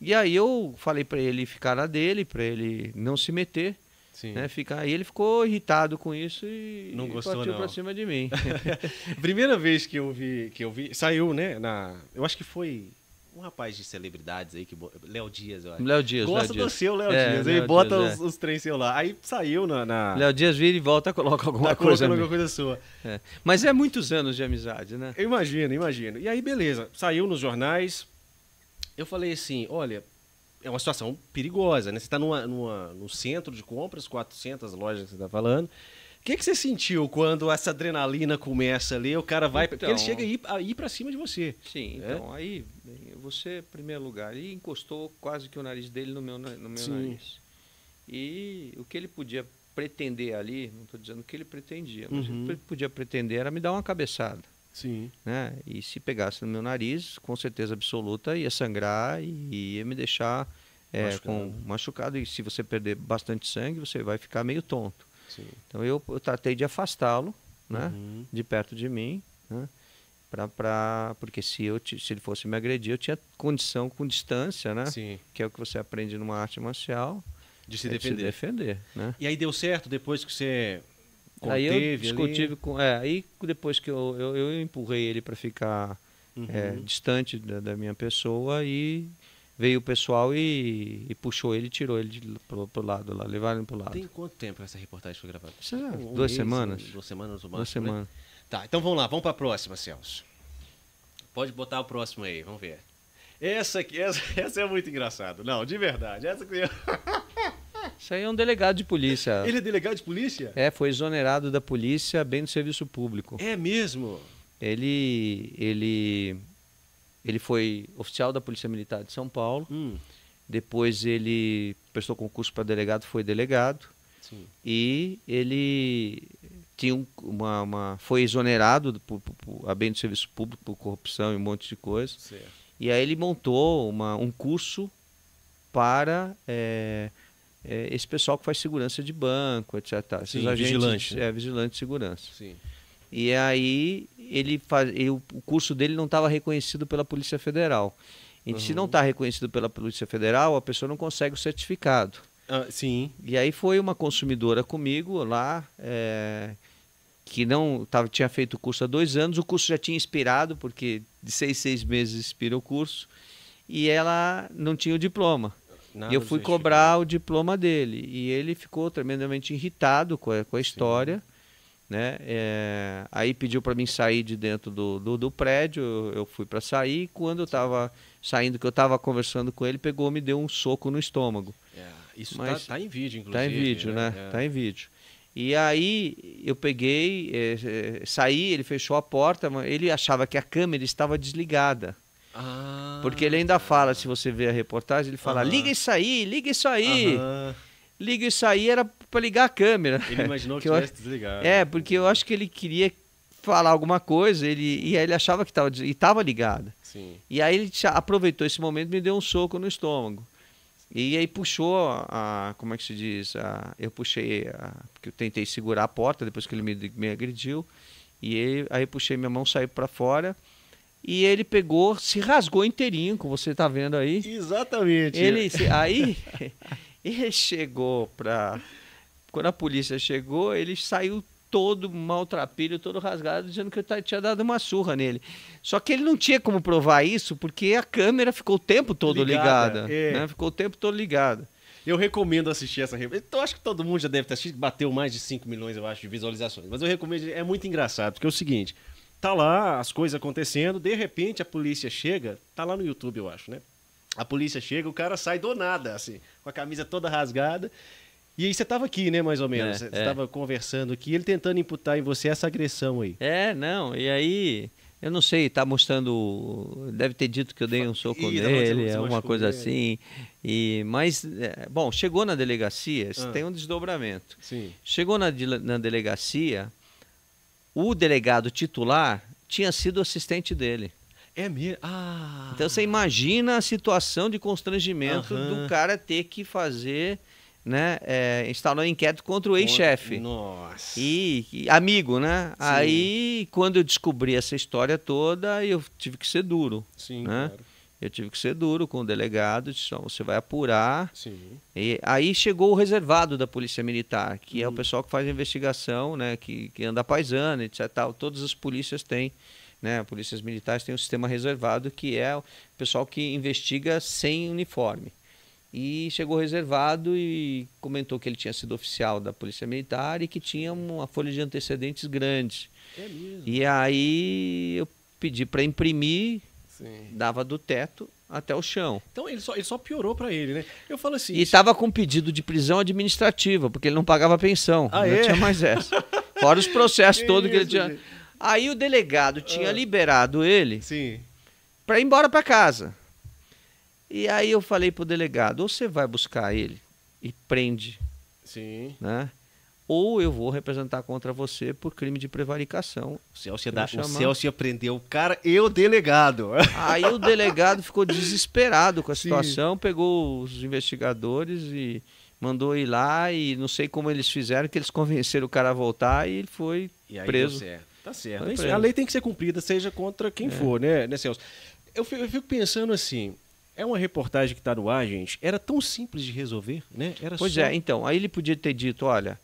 E aí eu falei para ele ficar na dele, para ele não se meter. Sim. Né, ficar, e ele ficou irritado com isso e, não gostou, e partiu para cima de mim. Primeira vez que eu vi, que eu vi, saiu, né? Na, eu acho que foi um rapaz de celebridades aí, que Léo Dias, eu acho. Léo Dias, Gosta Léo do Dias. seu Léo é, Dias, aí bota Dias, os, é. os três lá. Aí saiu na... na... Léo Dias vira e volta, coloca alguma tá coisa. Coloca alguma coisa sua. É. Mas é muitos anos de amizade, né? Eu imagino, imagino. E aí, beleza, saiu nos jornais, eu falei assim, olha, é uma situação perigosa, né? Você está numa, numa, no centro de compras, 400 lojas que você está falando, o que, que você sentiu quando essa adrenalina começa ali? O cara vai. Então, porque ele então. chega aí ir, para cima de você. Sim, né? então aí você, em primeiro lugar, e encostou quase que o nariz dele no meu, no meu sim. nariz. E o que ele podia pretender ali, não estou dizendo o que ele pretendia, mas uhum. ele podia pretender era me dar uma cabeçada. Sim. Né? E se pegasse no meu nariz, com certeza absoluta, ia sangrar e ia me deixar é, machucado. Com, machucado. E se você perder bastante sangue, você vai ficar meio tonto. Sim. Então eu, eu tratei de afastá-lo, né? Uhum. De perto de mim, né? Pra, pra, porque se, eu, se ele fosse me agredir, eu tinha condição com distância, né? Sim. Que é o que você aprende numa arte marcial. De se é defender. De se defender, né? E aí deu certo depois que você Conteve aí eu ali. com é, aí depois que eu, eu, eu empurrei ele para ficar uhum. é, distante da, da, minha pessoa e veio o pessoal e, e puxou ele tirou ele de, pro, pro, lado lá, levaram ele pro lado. Tem quanto tempo essa reportagem foi gravada? Sei lá, um duas mês, semanas. Duas semanas ou mais. Duas né? semanas. Tá, então vamos lá, vamos pra próxima, Celso. Pode botar o próximo aí, vamos ver. Essa aqui, essa, essa é muito engraçada. Não, de verdade, essa aqui... É Isso aí é um delegado de polícia. Ele é delegado de polícia? É, foi exonerado da polícia, bem do serviço público. É mesmo? Ele, ele ele foi oficial da Polícia Militar de São Paulo. Hum. Depois ele prestou concurso para delegado, foi delegado. Sim. E ele tinha uma, uma foi exonerado por, por, por, a bem do serviço público por corrupção e um monte de coisa. Certo. E aí ele montou uma, um curso para é, é, esse pessoal que faz segurança de banco, etc. Sim, agentes, vigilante. Né? É, vigilante de segurança. Sim. E aí ele faz, o curso dele não estava reconhecido pela Polícia Federal. E uhum. se não está reconhecido pela Polícia Federal, a pessoa não consegue o certificado. Ah, sim. E aí foi uma consumidora comigo lá, é, que não tava, tinha feito o curso há dois anos, o curso já tinha expirado, porque de seis, seis meses expira o curso, e ela não tinha o diploma. Nada e eu fui cobrar né? o diploma dele. E ele ficou tremendamente irritado com a, com a história. Sim. Né? É, aí pediu para mim sair de dentro do, do, do prédio, eu fui para sair. Quando eu estava saindo, que eu estava conversando com ele, pegou me deu um soco no estômago. É, isso tá, Mas, tá, tá, em vídeo, inclusive. Tá em vídeo, né? né? É. Tá em vídeo. E aí eu peguei, é, é, saí, ele fechou a porta, ele achava que a câmera estava desligada. Ah, porque ele ainda fala, se você ver a reportagem, ele fala: uh -huh. liga isso aí, liga isso aí. Uh -huh liga isso aí, era para ligar a câmera. Ele imaginou que, que tivesse desligado. É, porque eu acho que ele queria falar alguma coisa, ele, e aí ele achava que estava e tava ligado. Sim. E aí ele aproveitou esse momento e me deu um soco no estômago. E aí puxou a, a como é que se diz? A, eu puxei, a, porque eu tentei segurar a porta depois que ele me, me agrediu. E ele, aí puxei minha mão, saiu para fora. E ele pegou, se rasgou inteirinho, como você está vendo aí. Exatamente. Ele, aí Ele chegou pra. Quando a polícia chegou, ele saiu todo maltrapilho, todo rasgado, dizendo que eu tinha dado uma surra nele. Só que ele não tinha como provar isso, porque a câmera ficou o tempo todo ligada. ligada é. né? Ficou o tempo todo ligada. Eu recomendo assistir essa reportagem. Eu então, acho que todo mundo já deve ter assistido, bateu mais de 5 milhões, eu acho, de visualizações. Mas eu recomendo, é muito engraçado, porque é o seguinte, tá lá as coisas acontecendo, de repente a polícia chega, tá lá no YouTube, eu acho, né? A polícia chega, o cara sai do nada, assim com a camisa toda rasgada. E aí você estava aqui, né, mais ou menos. É, você estava é. conversando aqui, ele tentando imputar em você essa agressão aí. É, não, e aí, eu não sei, está mostrando. Deve ter dito que eu dei um soco Ih, nele, alguma coisa assim. E, mas, é, bom, chegou na delegacia, ah. tem um desdobramento. Sim. Chegou na, na delegacia, o delegado titular tinha sido assistente dele. É mesmo? Ah. Então você imagina a situação de constrangimento do cara ter que fazer, né? É, instalar um inquérito contra o ex-chefe. Nossa. E, e, amigo, né? Sim. Aí, quando eu descobri essa história toda, eu tive que ser duro. Sim, né? claro. Eu tive que ser duro com o delegado, disse, você vai apurar. Sim. E aí chegou o reservado da Polícia Militar, que uhum. é o hum. pessoal que faz a investigação, né, que, que anda paisana, etc. Tal. Todas as polícias têm né? Polícias militares têm um sistema reservado que é o pessoal que investiga sem uniforme. E chegou reservado e comentou que ele tinha sido oficial da Polícia Militar e que tinha uma folha de antecedentes grande. É mesmo. E aí eu pedi para imprimir, Sim. dava do teto até o chão. Então ele só, ele só piorou para ele, né? Eu falo assim. E estava com pedido de prisão administrativa, porque ele não pagava pensão. Ah, não é? tinha mais essa. Fora os processos todos que ele tinha. Aí o delegado tinha ah. liberado ele Sim. pra ir embora pra casa. E aí eu falei pro delegado, ou você vai buscar ele e prende. Sim. Né? Ou eu vou representar contra você por crime de prevaricação. É o Celso, da, é o Celso ia prender o cara e o delegado. Aí o delegado ficou desesperado com a situação, Sim. pegou os investigadores e mandou ir lá e não sei como eles fizeram, que eles convenceram o cara a voltar e ele foi e preso. Deu certo. Tá certo. É é a lei tem que ser cumprida, seja contra quem é. for, né, né, Celso? Eu fico, eu fico pensando assim, é uma reportagem que está no ar, gente. Era tão simples de resolver, né? Era pois só... é, então. Aí ele podia ter dito, olha,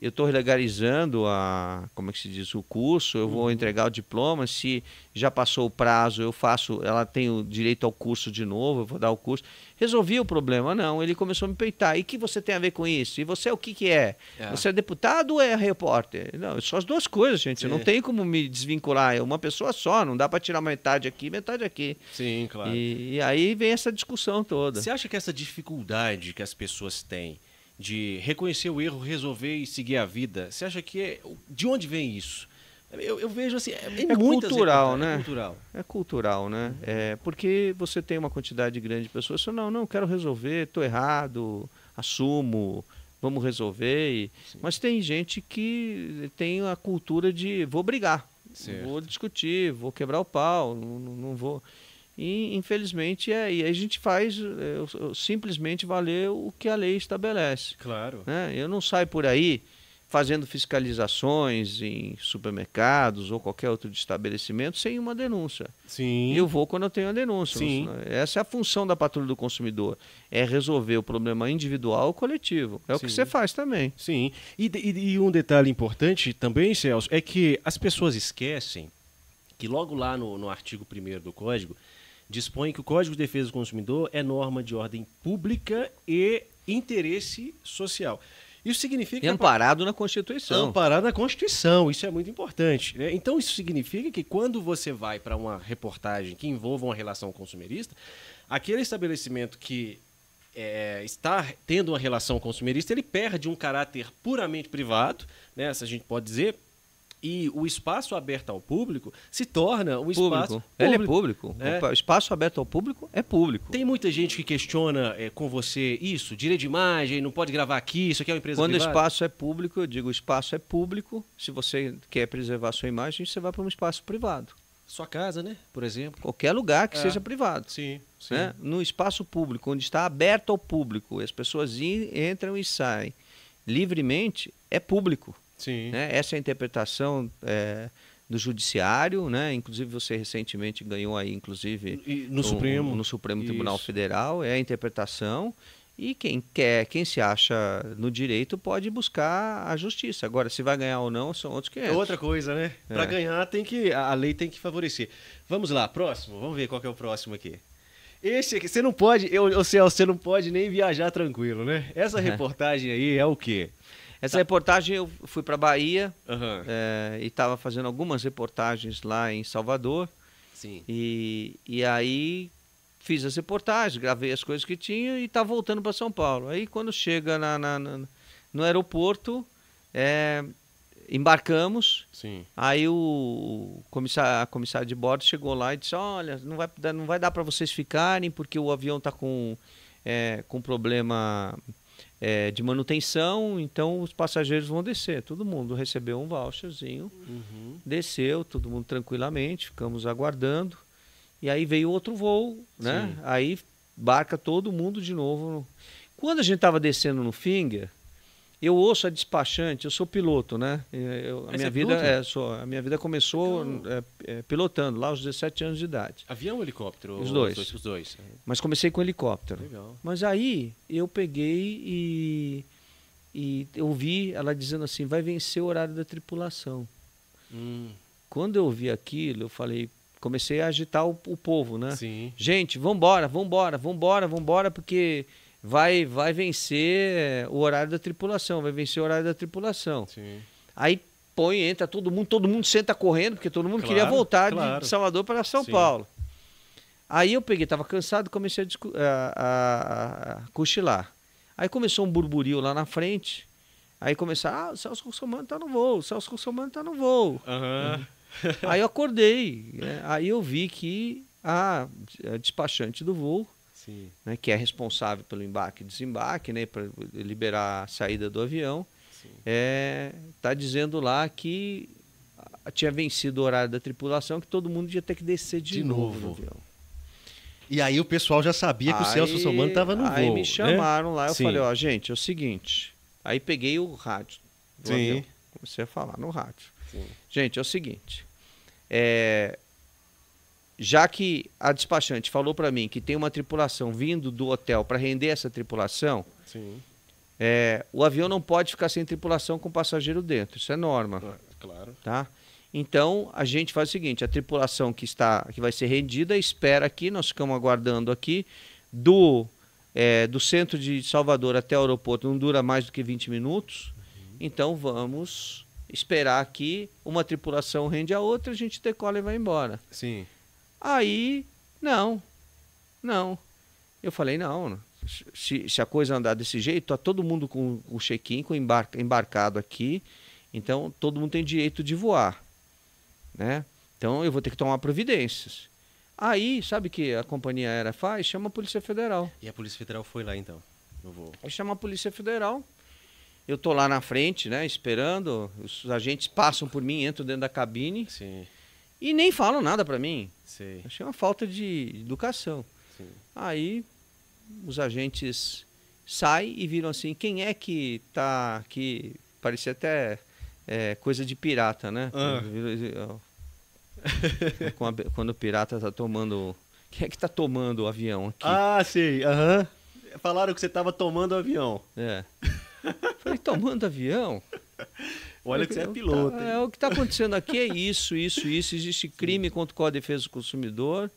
eu estou regularizando a, como é que se diz, o curso, eu vou uhum. entregar o diploma, se já passou o prazo, eu faço, ela tem o direito ao curso de novo, eu vou dar o curso. Resolvi o problema, não, ele começou a me peitar. E que você tem a ver com isso? E você é o que que é? é. Você é deputado ou é repórter? Não, é são as duas coisas, gente, Sim. não tem como me desvincular, é uma pessoa só, não dá para tirar metade aqui, metade aqui. Sim, claro. E, e aí vem essa discussão toda. Você acha que essa dificuldade que as pessoas têm de reconhecer o erro, resolver e seguir a vida. Você acha que é, de onde vem isso? Eu, eu vejo assim, é, é cultural, é né? É cultural, é cultural né? É porque você tem uma quantidade grande de pessoas que não, não quero resolver, estou errado, assumo, vamos resolver. E... Mas tem gente que tem a cultura de vou brigar, certo. vou discutir, vou quebrar o pau, não, não vou. E, infelizmente, é, e a gente faz é, simplesmente valer o que a lei estabelece. Claro. Né? Eu não saio por aí fazendo fiscalizações em supermercados ou qualquer outro estabelecimento sem uma denúncia. Sim. Eu vou quando eu tenho a denúncia. Sim. Essa é a função da patrulha do consumidor, é resolver o problema individual ou coletivo. É Sim. o que você faz também. Sim. E, e, e um detalhe importante também, Celso, é que as pessoas esquecem que logo lá no, no artigo 1 do Código dispõe que o Código de Defesa do Consumidor é norma de ordem pública e interesse social. Isso significa. Amparado que... na Constituição. Amparado na Constituição, isso é muito importante. Né? Então, isso significa que quando você vai para uma reportagem que envolva uma relação consumerista, aquele estabelecimento que é, está tendo uma relação consumerista, ele perde um caráter puramente privado, né? se a gente pode dizer, e o espaço aberto ao público se torna um público. espaço. Público. Ele é público. É. O espaço aberto ao público é público. Tem muita gente que questiona é, com você isso, direito de imagem, não pode gravar aqui, isso aqui é uma empresa Quando privada. o espaço é público, eu digo, o espaço é público. Se você quer preservar a sua imagem, você vai para um espaço privado. Sua casa, né? Por exemplo. Qualquer lugar que é. seja privado. Sim, sim. Né? No espaço público, onde está aberto ao público, as pessoas entram e saem livremente, é público. Sim. Né? Essa é a interpretação é, do judiciário, né? Inclusive você recentemente ganhou aí, inclusive e no um, Supremo, um, no Supremo Isso. Tribunal Federal é a interpretação e quem quer, quem se acha no direito pode buscar a justiça. Agora, se vai ganhar ou não, são outros que é outra coisa, né? É. Para ganhar tem que a lei tem que favorecer. Vamos lá, próximo. Vamos ver qual é o próximo aqui. Esse aqui, você não pode, eu, Céu, você não pode nem viajar tranquilo, né? Essa reportagem aí é o quê? Essa tá. reportagem eu fui para Bahia uhum. é, e estava fazendo algumas reportagens lá em Salvador. Sim. E, e aí fiz as reportagens, gravei as coisas que tinha e estava tá voltando para São Paulo. Aí quando chega na, na, na no aeroporto, é, embarcamos. Sim. Aí o comissário, a comissária de bordo chegou lá e disse: olha, não vai, não vai dar para vocês ficarem porque o avião tá com é, com problema é, de manutenção, então os passageiros vão descer. Todo mundo recebeu um voucherzinho, uhum. desceu, todo mundo tranquilamente, ficamos aguardando. E aí veio outro voo, né? Sim. Aí barca todo mundo de novo. Quando a gente estava descendo no Finger, eu ouço a despachante, eu sou piloto, né? Eu, a, minha é vida, é, sou, a minha vida começou então é, é, pilotando, lá aos 17 anos de idade. Avião ou helicóptero? Os dois. Os dois. Os dois. Mas comecei com helicóptero. Legal. Mas aí eu peguei e, e eu vi ela dizendo assim, vai vencer o horário da tripulação. Hum. Quando eu vi aquilo, eu falei, comecei a agitar o, o povo, né? Sim. Gente, vambora, vambora, vambora, vambora, porque vai, vai vencer eh, o horário da tripulação, vai vencer o horário da tripulação. Sim. Aí põe, entra todo mundo, todo mundo senta correndo, porque todo mundo claro, queria voltar claro. de Salvador para São Sim. Paulo. Aí eu peguei, estava cansado, comecei a, a, a, cochilar. Aí começou um burburinho lá na frente. Aí começou, ah, o Celso Russomano está no voo, o Celso Russomano está no voo. Uhum. Aí eu acordei, né? aí eu vi que a despachante do voo Sim. Né, que é responsável pelo embarque e desembarque, né, para liberar a saída do avião, está é, tá dizendo lá que tinha vencido o horário da tripulação, que todo mundo ia ter que descer de, de novo. novo. No e aí o pessoal já sabia que aí, o Celso Somano estava no aí voo. Aí né? me chamaram né? lá, eu Sim. falei, ó, gente, é o seguinte. Aí peguei o rádio. Sim. Avião, comecei a falar no rádio. Sim. Gente, é o seguinte. É, já que a despachante falou para mim que tem uma tripulação vindo do hotel para render essa tripulação, é, o avião não pode ficar sem tripulação com passageiro dentro. Isso é norma. Ah, claro. Tá? Então a gente faz o seguinte: a tripulação que está, que vai ser rendida, espera aqui. Nós ficamos aguardando aqui do é, do centro de Salvador até o aeroporto. Não dura mais do que 20 minutos. Uhum. Então vamos esperar aqui. Uma tripulação rende a outra, a gente decola e vai embora. Sim. Aí, não, não. Eu falei, não, se, se a coisa andar desse jeito, tá todo mundo com o check-in, com embarca, embarcado aqui, então todo mundo tem direito de voar, né? Então eu vou ter que tomar providências. Aí, sabe o que a companhia aérea faz? Chama a Polícia Federal. E a Polícia Federal foi lá então, no voo? Aí chama a Polícia Federal, eu tô lá na frente, né, esperando, os agentes passam por mim, entram dentro da cabine. Sim. E nem falam nada para mim. Sim. Achei uma falta de educação. Sim. Aí os agentes saem e viram assim, quem é que tá aqui? Parecia até é, coisa de pirata, né? Ah. Quando o pirata tá tomando... Quem é que tá tomando o avião aqui? Ah, sei, aham. Uhum. Falaram que você tava tomando o avião. É. Falei, tomando avião? Olha que você é piloto. Tá. É, o que está acontecendo aqui é isso, isso, isso. Existe crime contra o Código de Defesa do Consumidor.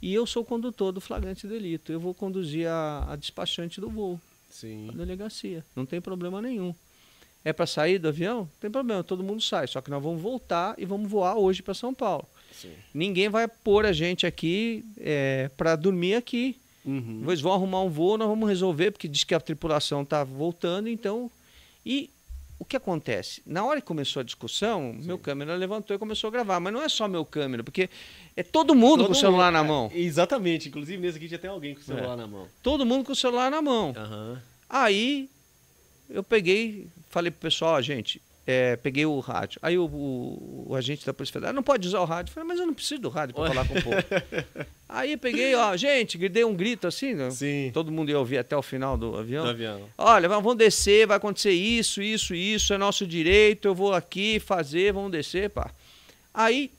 E eu sou o condutor do flagrante delito. Eu vou conduzir a, a despachante do voo. Sim. A delegacia. Não tem problema nenhum. É para sair do avião? Não tem problema, todo mundo sai. Só que nós vamos voltar e vamos voar hoje para São Paulo. Sim. Ninguém vai pôr a gente aqui é, para dormir aqui. Uhum. Eles vão arrumar um voo, nós vamos resolver, porque diz que a tripulação está voltando, então. E o que acontece? Na hora que começou a discussão, Sim. meu câmera levantou e começou a gravar. Mas não é só meu câmera, porque é todo mundo todo com o celular mundo, na mão. É, exatamente. Inclusive, nesse aqui tinha até alguém com o é. celular é. na mão. Todo mundo com o celular na mão. Uhum. Aí eu peguei, falei pro pessoal, gente, é, peguei o rádio. Aí o, o, o, agente da Polícia Federal, ah, não pode usar o rádio. falei, mas eu não preciso do rádio para falar com o povo. Aí peguei, ó, gente, dei um grito assim, né? Sim. todo mundo ia ouvir até o final do avião. Do avião. Olha, vamos descer, vai acontecer isso, isso, isso, é nosso direito, eu vou aqui fazer, vamos descer, pá. Aí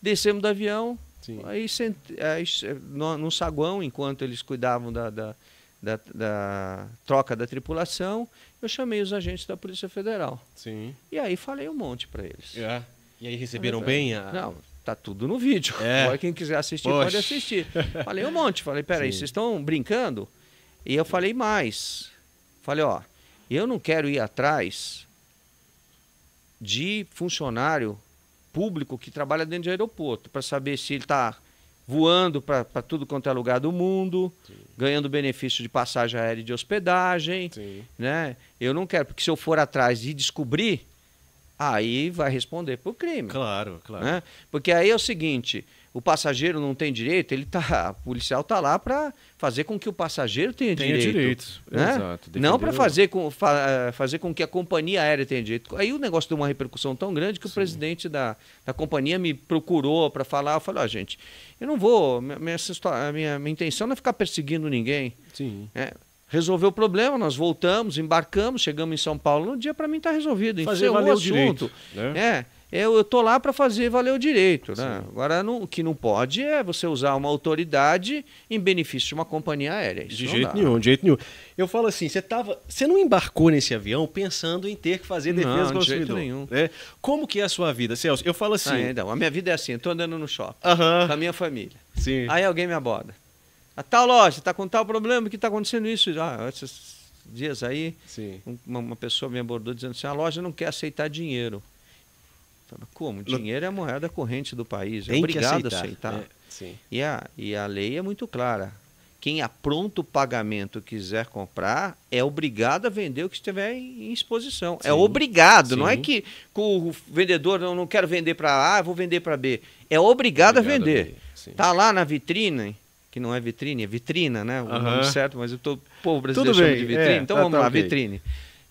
descemos do avião, Sim. aí, sent... aí no, no, saguão, enquanto eles cuidavam da, da da, da, troca da tripulação, eu chamei os agentes da Polícia Federal. Sim. E aí falei um monte para eles. É. E aí receberam falei, bem a... Não, tá tudo no vídeo. É. Agora quem quiser assistir Poxa. pode assistir. Falei um monte. Falei, peraí, vocês estão brincando? E eu falei mais. Falei, ó, eu não quero ir atrás de funcionário público que trabalha dentro de aeroporto para saber se ele está voando para tudo quanto é lugar do mundo, Sim. ganhando benefício de passagem aérea e de hospedagem. Sim. Né? Eu não quero, porque se eu for atrás e descobrir, aí vai responder por crime. Claro, claro. Né? Porque aí é o seguinte: o passageiro não tem direito, ele tá, o policial tá lá para fazer com que o passageiro tenha, direito, direitos, né? Exato, não para fazer com fa, eh, fazer com que a companhia aérea tenha direito. Aí o negócio deu uma repercussão tão grande que Sim. o presidente da, da companhia me procurou para falar, eu falei, ó, oh, gente, eu não vou, minha, minha, minha, intenção não é ficar perseguindo ninguém. Sim. É, resolveu o problema, nós voltamos, embarcamos, chegamos em São Paulo no dia, para mim está resolvido. Fazer valer o assunto. Direito, né? É, eu, eu tô lá para fazer valer o direito, né? Agora, não, o que não pode é você usar uma autoridade em benefício de uma companhia aérea. Isso de jeito dá. nenhum, de jeito nenhum. Eu falo assim, você tava, você não embarcou nesse avião pensando em ter que fazer defesa não, do consumidor? Jeito nenhum. Né? Como que é a sua vida, Celso? Eu falo assim. Ah, então, a minha vida é assim, eu tô andando no shopping uh -huh. com a minha família. Sim. Aí alguém me aborda. A tal loja tá com tal problema, que está acontecendo isso? Ah, esses dias aí, Sim. Uma, uma pessoa me abordou dizendo assim, a loja não quer aceitar dinheiro. Como? Dinheiro é a moeda corrente do país. é obrigado aceitar. a aceitar. É, e, a, e a lei é muito clara. Quem apronta o pagamento quiser comprar é obrigado a vender o que estiver em exposição. É sim. É obrigado. Sim. Não é que o vendedor não, não quero vender para A, vou vender para B. É obrigado, obrigado a vender. Está lá na vitrine, que não é vitrine, é vitrina, né? O uh -huh. nome certo, mas eu tô, o povo brasileiro Tudo chama bem. de é, vitrine. É, então tá, vamos tá, lá, okay. vitrine.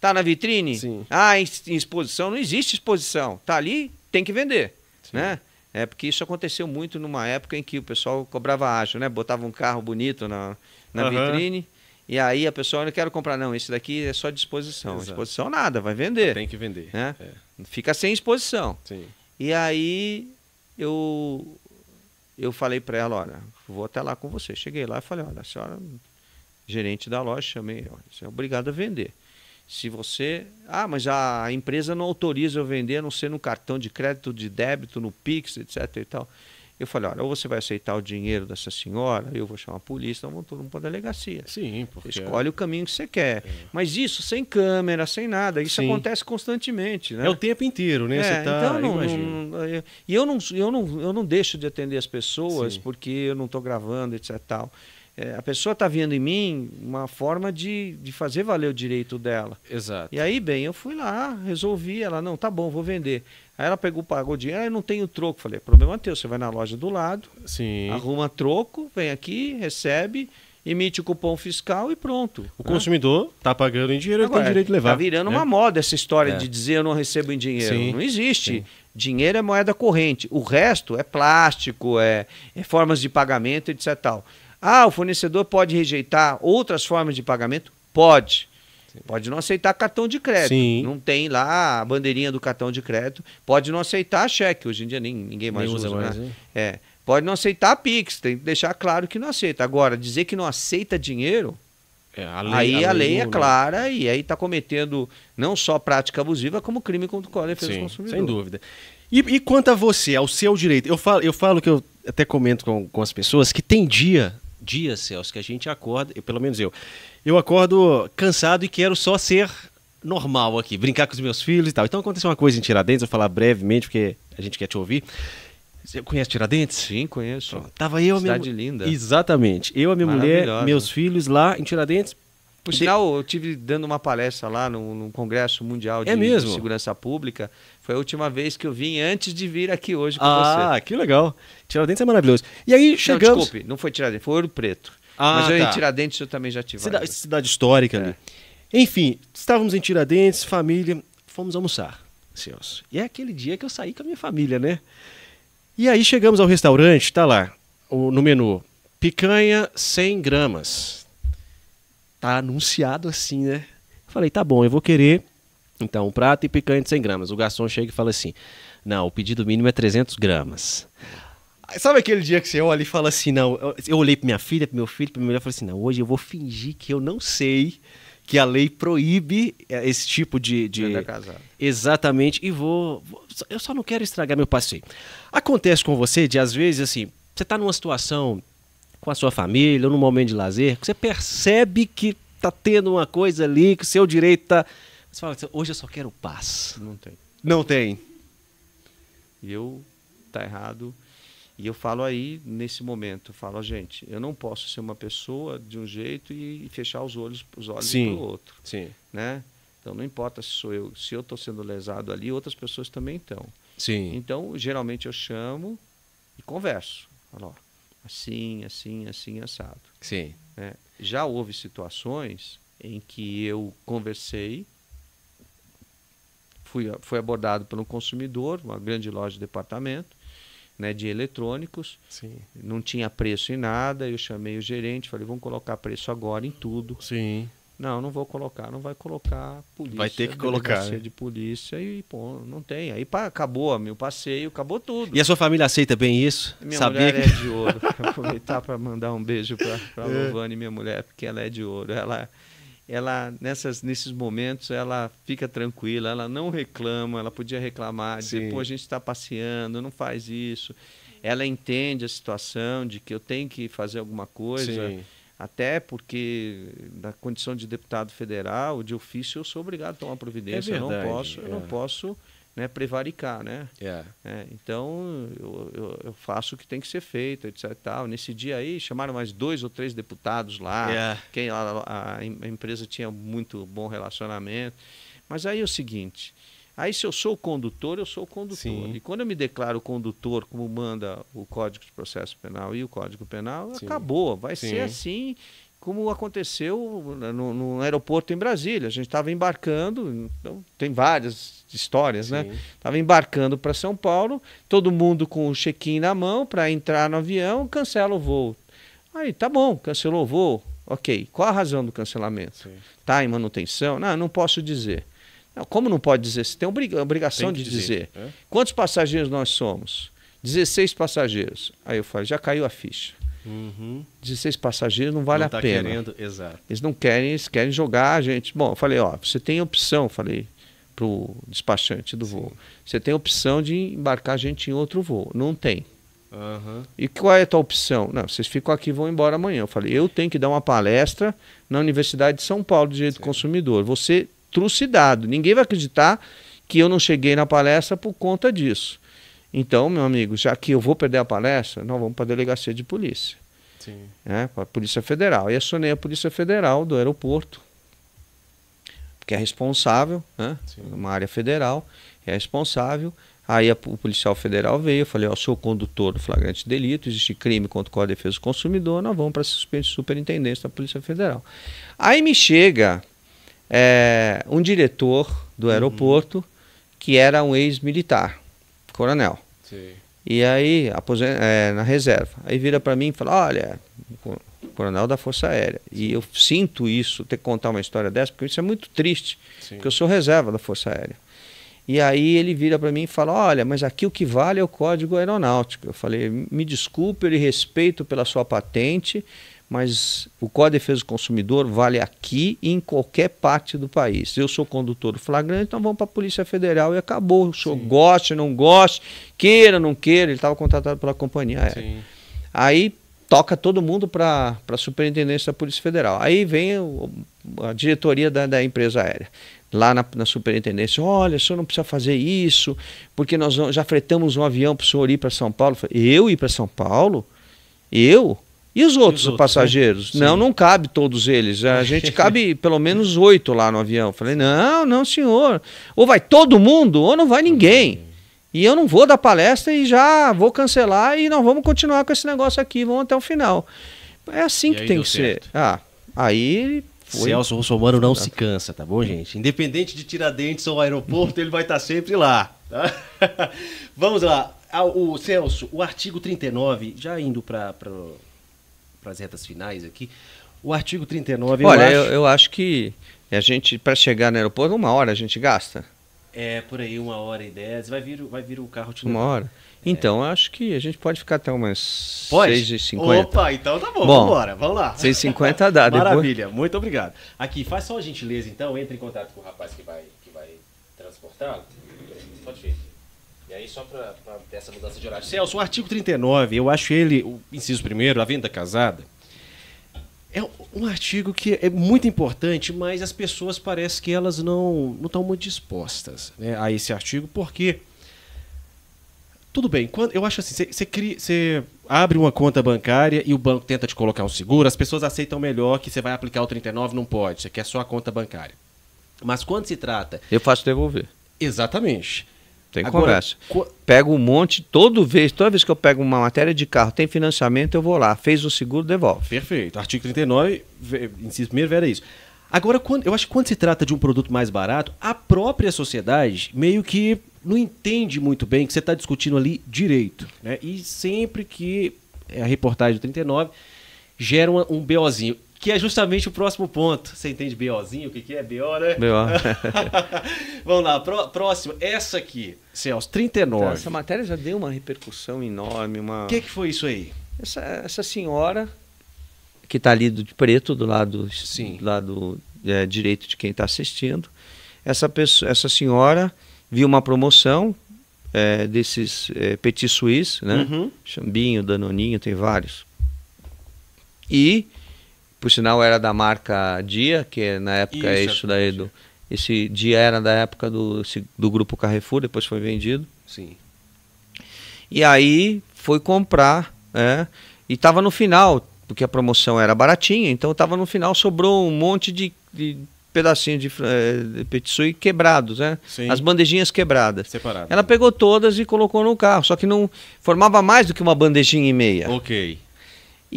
Tá na vitrine? Sim. Ah, em, em exposição. Não existe exposição. Tá ali, tem que vender. Sim. Né? É porque isso aconteceu muito numa época em que o pessoal cobrava ágil, né? Botava um carro bonito na, na uhum. vitrine. E aí a pessoa, eu não quero comprar, não, esse daqui é só disposição. Exato. Exposição nada, vai vender. Tem que vender. Né? É. Fica sem exposição. Sim. E aí eu, eu falei para ela, olha, vou até lá com você. Cheguei lá e falei, olha, a senhora, gerente da loja, chamei, olha, você é obrigado a vender. Se você. Ah, mas a empresa não autoriza eu vender, a não ser no cartão de crédito, de débito, no Pix, etc. e tal. Eu falei, olha, ou você vai aceitar o dinheiro dessa senhora, eu vou chamar a polícia, então vamos todo mundo para a delegacia. Sim, porque... Você escolhe o caminho que você quer. É. Mas isso sem câmera, sem nada, isso Sim. acontece constantemente, né? É o tempo inteiro, né? É, tá... então, não, não, e eu não, eu, não, eu não deixo de atender as pessoas Sim. porque eu não estou gravando, etc tal. É, a pessoa está vendo em mim uma forma de, de fazer valer o direito dela. Exato. E aí, bem, eu fui lá, resolvi. Ela, não, tá bom, vou vender. Aí ela pegou, pagou o dinheiro, ah, eu não tenho troco. Falei, é problema teu, você vai na loja do lado, Sim. arruma troco, vem aqui, recebe, emite o cupom fiscal e pronto. O né? consumidor está pagando em dinheiro, Agora, ele tem direito de levar. Está virando né? uma moda essa história é. de dizer eu não recebo em dinheiro. Sim. Não existe. Sim. Dinheiro é moeda corrente. O resto é plástico, é, é formas de pagamento, etc. Tal. Ah, o fornecedor pode rejeitar outras formas de pagamento? Pode. Pode não aceitar cartão de crédito. Sim. Não tem lá a bandeirinha do cartão de crédito. Pode não aceitar cheque. Hoje em dia nem, ninguém mais nem usa. usa né? mais, né? é. Pode não aceitar Pix. Tem que deixar claro que não aceita. Agora, dizer que não aceita dinheiro. É, a lei, aí a, a lei, é né? clara e aí está cometendo não só prática abusiva, como crime contra o qual defesa Sim, do consumidor. Sem dúvida. E, e, quanto a você, ao seu direito? Eu falo, eu falo que eu até comento com, com as pessoas que tem dia dias, Celso, que a gente acorda, pelo menos eu, eu acordo cansado e quero só ser normal aqui, brincar com os meus filhos e tal. Então aconteceu uma coisa em Tiradentes, vou falar brevemente porque a gente quer te ouvir. Você conhece Tiradentes? Sim, conheço. Pronto, tava eu, Cidade minha... linda. Exatamente. Eu, a minha mulher, meus filhos lá em Tiradentes. Por sinal, eu tive dando uma palestra lá no congresso mundial de, é de segurança pública foi a última vez que eu vim antes de vir aqui hoje com ah, você. Ah, que legal. Tiradentes é maravilhoso. E aí chegamos... Não, desculpe, não foi Tiradentes, foi Ouro Preto. Ah, Mas eu tá. em Tiradentes eu também já tive. Cida cidade histórica é. ali. Enfim, estávamos em Tiradentes, família, fomos almoçar, Celso. E é aquele dia que eu saí com a minha família, né? E aí chegamos ao restaurante, tá lá, no menu, picanha 100 gramas. Tá anunciado assim, né? Falei, tá bom, eu vou querer então, um prato e picanha de 100 gramas. O garçom chega e fala assim: Não, o pedido mínimo é 300 gramas. Sabe aquele dia que você olha e fala assim: Não, eu, olhei para minha filha, para meu filho, para minha mulher e falei assim: Não, hoje eu vou fingir que eu não sei que a lei proíbe eh, esse tipo de. de... É Exatamente, e vou, Eu só não quero estragar meu passeio. Acontece com você de, às vezes, assim, você está numa situação com a sua família ou num momento de lazer, que você percebe que tá tendo uma coisa ali, que o seu direito está. Você fala, hoje eu só quero paz. Não tem. Não tem. E eu, tá errado. E eu falo aí, nesse momento, eu falo, gente, eu não posso ser uma pessoa de um jeito e fechar os olhos os olhos sim, pro outro. Sim. Né? Então não importa se sou eu, se eu estou sendo lesado ali, outras pessoas também estão. Sim. Então, geralmente eu chamo e converso. Falo, ó, assim, assim, assim, assado. Sim. Né? Já houve situações em que eu conversei fui, foi abordado por um consumidor, uma grande loja de departamento, né, de eletrônicos. Sim. Não tinha preço em nada. Eu chamei o gerente, falei, vamos colocar preço agora em tudo. Sim. Não, não vou colocar, não vai colocar polícia. Vai ter que colocar. Né? de polícia e pô, não tem. Aí pá, acabou meu passeio, acabou tudo. E a sua família aceita bem isso? Minha Sabia mulher que... é de ouro. Aproveitar para mandar um beijo para a é. Luvane, minha mulher, porque ela é de ouro. Ela ela nessas nesses momentos ela fica tranquila, ela não reclama, ela podia reclamar, Sim. pô, a gente está passeando, não faz isso. Ela entende a situação de que eu tenho que fazer alguma coisa. Sim. Até porque, na condição de deputado federal, de ofício, eu sou obrigado a tomar providência. É verdade, eu não é. posso, é. eu não posso né, prevaricar, né? Yeah. É. é, então eu, eu, eu, faço o que tem que ser feito, etc. Tal. Nesse dia aí chamaram mais dois ou três deputados lá, yeah. É. quem a, a, a, empresa tinha muito bom relacionamento. Mas aí é o seguinte, aí se eu sou o condutor, eu sou o condutor. Sim. E quando eu me declaro condutor, como manda o Código de Processo Penal e o Código Penal, Sim. acabou, vai Sim. ser assim como aconteceu no, no, aeroporto em Brasília. A gente estava embarcando, então, tem várias histórias, né? Sim. né? Estava embarcando para São Paulo, todo mundo com o check-in na mão para entrar no avião, cancela o voo. Aí, tá bom, cancelou o voo. Ok, qual a razão do cancelamento? Está Tá em manutenção? Não, não posso dizer. Não, como não pode dizer? Você tem obrigação tem de dizer. dizer. É? Quantos passageiros nós somos? 16 passageiros. Aí eu falo, já caiu a ficha. Uhum. 16 passageiros não vale não tá a pena. Querendo, exato. Eles não querem, eles querem jogar a gente. Bom, eu falei, ó, você tem opção, falei para o despachante do Sim. voo. Você tem opção de embarcar a gente em outro voo. Não tem. Uhum. E qual é a tua opção? Não, vocês ficam aqui e vão embora amanhã. Eu falei, eu tenho que dar uma palestra na Universidade de São Paulo de Direito Sim. do Consumidor. Você trucidado. Ninguém vai acreditar que eu não cheguei na palestra por conta disso. Então, meu amigo, já que eu vou perder a palestra, nós vamos para a delegacia de polícia. Sim. Né? Para a Polícia Federal. E acionei a Polícia Federal do aeroporto, que é responsável, né? Sim. uma área federal, é responsável. Aí a, o policial federal veio, eu falei, ó, sou condutor do flagrante delito, existe crime contra o Código de Defesa do Consumidor, nós vamos para a superintendência da Polícia Federal. Aí me chega é, um diretor do uhum. aeroporto, uhum. que era um ex-militar, coronel. Sim. E aí, aposenta, é, na reserva. Aí vira para mim e fala: olha, coronel da Força Aérea. E eu sinto isso, ter que contar uma história dessa, porque isso é muito triste, Sim. porque eu sou reserva da Força Aérea. E aí ele vira para mim e fala: Olha, mas aqui o que vale é o código aeronáutico. Eu falei: Me desculpe, ele respeito pela sua patente, mas o Código de Defesa do Consumidor vale aqui e em qualquer parte do país. Eu sou condutor flagrante, então vamos para a Polícia Federal e acabou. O senhor Sim. goste, não goste, queira, não queira, ele estava contratado pela companhia aérea. Sim. Aí toca todo mundo para a Superintendência da Polícia Federal. Aí vem o, a diretoria da, da empresa aérea lá na, na, superintendência, olha, o senhor não precisa fazer isso, porque nós já fretamos um avião para o senhor ir para São Paulo. Eu ir para São Paulo? Eu? E os outros, e os outros passageiros? Né? Não, não cabe todos eles. A gente cabe pelo menos oito lá no avião. Falei, não, não, senhor. Ou vai todo mundo ou não vai ninguém. E eu não vou dar palestra e já vou cancelar e não vamos continuar com esse negócio aqui, vamos até o final. É assim e que tem que certo. ser. Ah, aí foi. Celso Russomano não se cansa, tá bom, gente? Independente de Tiradentes ou aeroporto, ele vai estar tá sempre lá. Tá? Vamos lá. Ah, o Celso, o artigo 39, já indo para para as retas finais aqui. O artigo 39. Olha, eu acho, eu, eu acho que a gente, para chegar no aeroporto, uma hora a gente gasta. É, por aí, uma hora e dez. Vai vir, vai vir o carro te Uma hora. É. Então, acho que a gente pode ficar até umas 6h50. Opa, então tá bom, bom vambora, vamos lá. 6 e 50 dá, Maravilha, depois... muito obrigado. Aqui, faz só a gentileza então, entre em contato com o rapaz que vai, que vai transportá-lo. Pode ver aí, só para ter essa mudança de horário. Celso, o artigo 39, eu acho ele, o inciso primeiro, a venda casada, é um artigo que é muito importante, mas as pessoas parece que elas não não estão muito dispostas né, a esse artigo, porque tudo bem, quando, eu acho assim, você abre uma conta bancária e o banco tenta te colocar um seguro, as pessoas aceitam melhor que você vai aplicar o 39, não pode, você quer só a conta bancária. Mas quando se trata... Eu faço devolver. Exatamente tem Agora, conversa. Co... Pego um monte, todo vez, toda vez que eu pego uma matéria de carro, tem financiamento, eu vou lá. Fez o seguro, devolve. Perfeito. Artigo 39, inciso primeiro, era isso. Agora, quando, eu acho que quando se trata de um produto mais barato, a própria sociedade meio que não entende muito bem que você está discutindo ali direito. Né? E sempre que é, a reportagem do 39 gera um, um BOzinho que é justamente o próximo ponto. Você entende BOzinho? O que, que é BO, né? BO. Vamos lá, pró próximo. Essa aqui, Celso, 39. essa matéria já deu uma repercussão enorme. O uma... que, que foi isso aí? Essa, essa senhora que está ali de preto, do lado, Sim. Do lado é, direito de quem está assistindo. Essa, pessoa, essa senhora viu uma promoção é, desses é, Petit Suisse, né? Uhum. Chambinho, Danoninho, tem vários. E por sinal era da marca Dia, que na época isso, é isso daí do. Esse Dia era da época do, do grupo Carrefour, depois foi vendido. Sim. E aí foi comprar, né? E tava no final, porque a promoção era baratinha, então tava no final, sobrou um monte de, de pedacinhos de, eh, de petissui quebrados, né? Sim. As bandejinhas quebradas. Separado. Ela pegou todas e colocou no carro, só que não formava mais do que uma bandejinha e meia. Ok.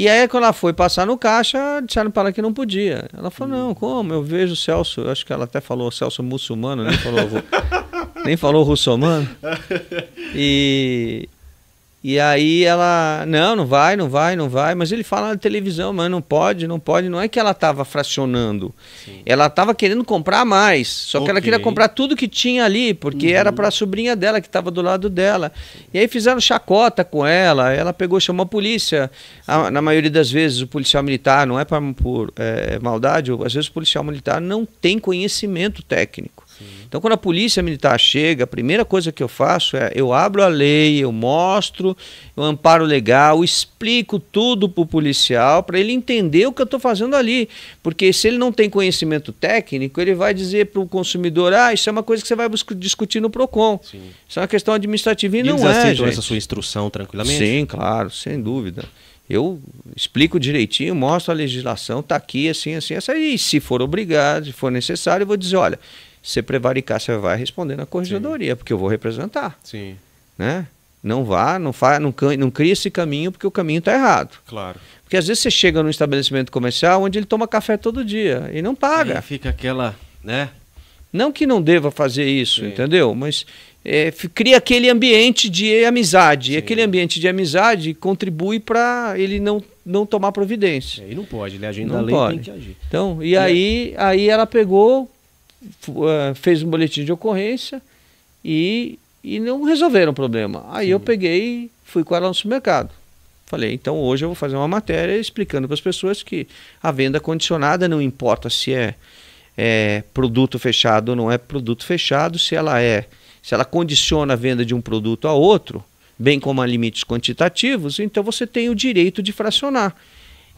E aí, quando ela foi passar no caixa, disseram para ela que não podia. Ela falou: não, hum. como? Eu vejo o Celso, acho que ela até falou Celso muçulmano, nem falou, nem falou russomano. E, e aí ela, não, não vai, não vai, não vai. Mas ele fala na televisão, mas não pode, não pode. Não é que ela estava fracionando. Sim. Ela estava querendo comprar mais. Só okay. que ela queria comprar tudo que tinha ali, porque uhum. era para a sobrinha dela que estava do lado dela. E aí fizeram chacota com ela. Ela pegou, chamou a polícia. A, na maioria das vezes, o policial militar, não é pra, por é, maldade, às vezes o policial militar não tem conhecimento técnico. Sim. Então, quando a polícia militar chega, a primeira coisa que eu faço é eu abro a lei, eu mostro, eu amparo legal, explico tudo para o policial para ele entender o que eu estou fazendo ali. Porque se ele não tem conhecimento técnico, ele vai dizer para o consumidor: ah, isso é uma coisa que você vai discutir no PROCON. Sim. Isso é uma questão administrativa e, e não eles é. Gente. essa sua instrução tranquilamente? Sim, claro, sem dúvida. Eu explico direitinho, mostro a legislação, está aqui, assim, assim, essa. Assim, e se for obrigado, se for necessário, eu vou dizer: olha, se prevaricar, você vai responder na corregedoria, porque eu vou representar. Sim. Né? Não vá, não, fa, não, não cria esse caminho, porque o caminho está errado. Claro. Porque às vezes você chega num estabelecimento comercial onde ele toma café todo dia e não paga. fica aquela, né? Não que não deva fazer isso, Sim. entendeu? Mas é, cria aquele ambiente de amizade. Sim. E aquele ambiente de amizade contribui para ele não, não tomar providência. É, e não pode, né? A gente não da lei pode. tem que agir. Então, e, e aí, é... aí ela pegou, ah, fez um boletim de ocorrência e, e não resolveram o problema. Aí Sim. eu peguei fui com ela no supermercado. Falei, então hoje eu vou fazer uma matéria explicando para as pessoas que a venda condicionada não importa se é, é produto fechado ou não é produto fechado, se ela é, se ela condiciona a venda de um produto a outro, bem como a limites quantitativos, então você tem o direito de fracionar.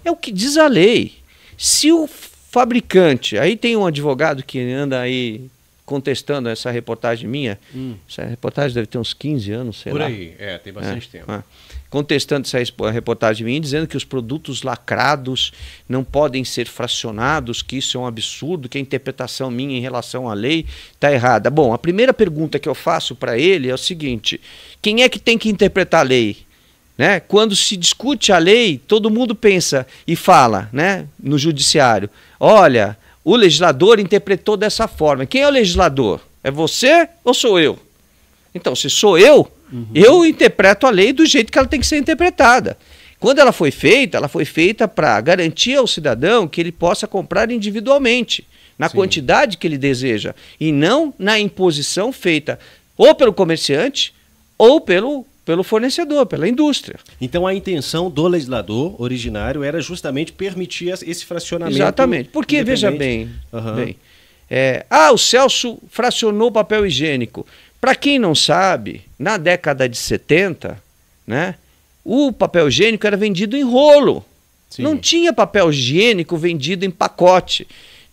É o que diz a lei. Se o Fabricante. Aí tem um advogado que anda aí contestando essa reportagem minha. Hum. Essa reportagem deve ter uns 15 anos, sei Por lá. Por aí, é, tem é, bastante é, tempo. É. Contestando essa reportagem minha, dizendo que os produtos lacrados não podem ser fracionados, que isso é um absurdo, que a interpretação minha em relação à lei está errada. Bom, a primeira pergunta que eu faço para ele é o seguinte: quem é que tem que interpretar a lei? Né? Quando se discute a lei, todo mundo pensa e fala né? no judiciário. Olha, o legislador interpretou dessa forma. Quem é o legislador? É você ou sou eu? Então, se sou eu, uhum. eu interpreto a lei do jeito que ela tem que ser interpretada. Quando ela foi feita, ela foi feita para garantir ao cidadão que ele possa comprar individualmente, na Sim. quantidade que ele deseja, e não na imposição feita ou pelo comerciante ou pelo pelo fornecedor, pela indústria. Então a intenção do legislador originário era justamente permitir esse fracionamento. Exatamente. Porque, veja bem, uhum. bem é, ah, o Celso fracionou papel higiênico. Para quem não sabe, na década de 70, né, o papel higiênico era vendido em rolo. Sim. Não tinha papel higiênico vendido em pacote.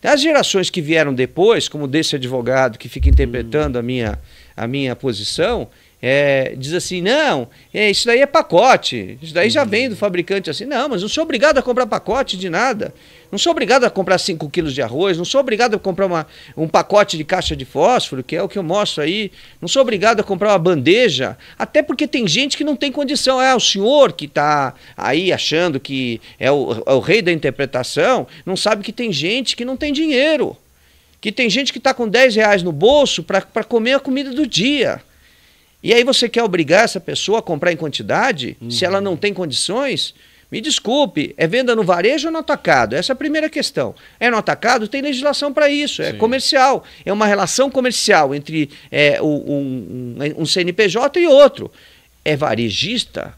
As gerações que vieram depois, como desse advogado que fica hum. interpretando hum. a, minha, a minha posição, é, diz assim, não, é, isso daí é pacote, isso daí já uhum. vem do fabricante assim, não, mas não sou obrigado a comprar pacote de nada, não sou obrigado a comprar 5 quilos de arroz, não sou obrigado a comprar uma, um pacote de caixa de fósforo, que é o que eu mostro aí, não sou obrigado a comprar uma bandeja, até porque tem gente que não tem condição, é o senhor que está aí achando que é o, é o rei da interpretação, não sabe que tem gente que não tem dinheiro, que tem gente que está com 10 reais no bolso para comer a comida do dia. E aí você quer obrigar essa pessoa a comprar em quantidade uhum. se ela não uhum. tem condições? Me desculpe, é venda no varejo ou no atacado? Essa é a primeira questão. É no atacado? Tem legislação para isso, é Sim. comercial. É uma relação comercial entre é, um, um, um CNPJ e outro. É varejista?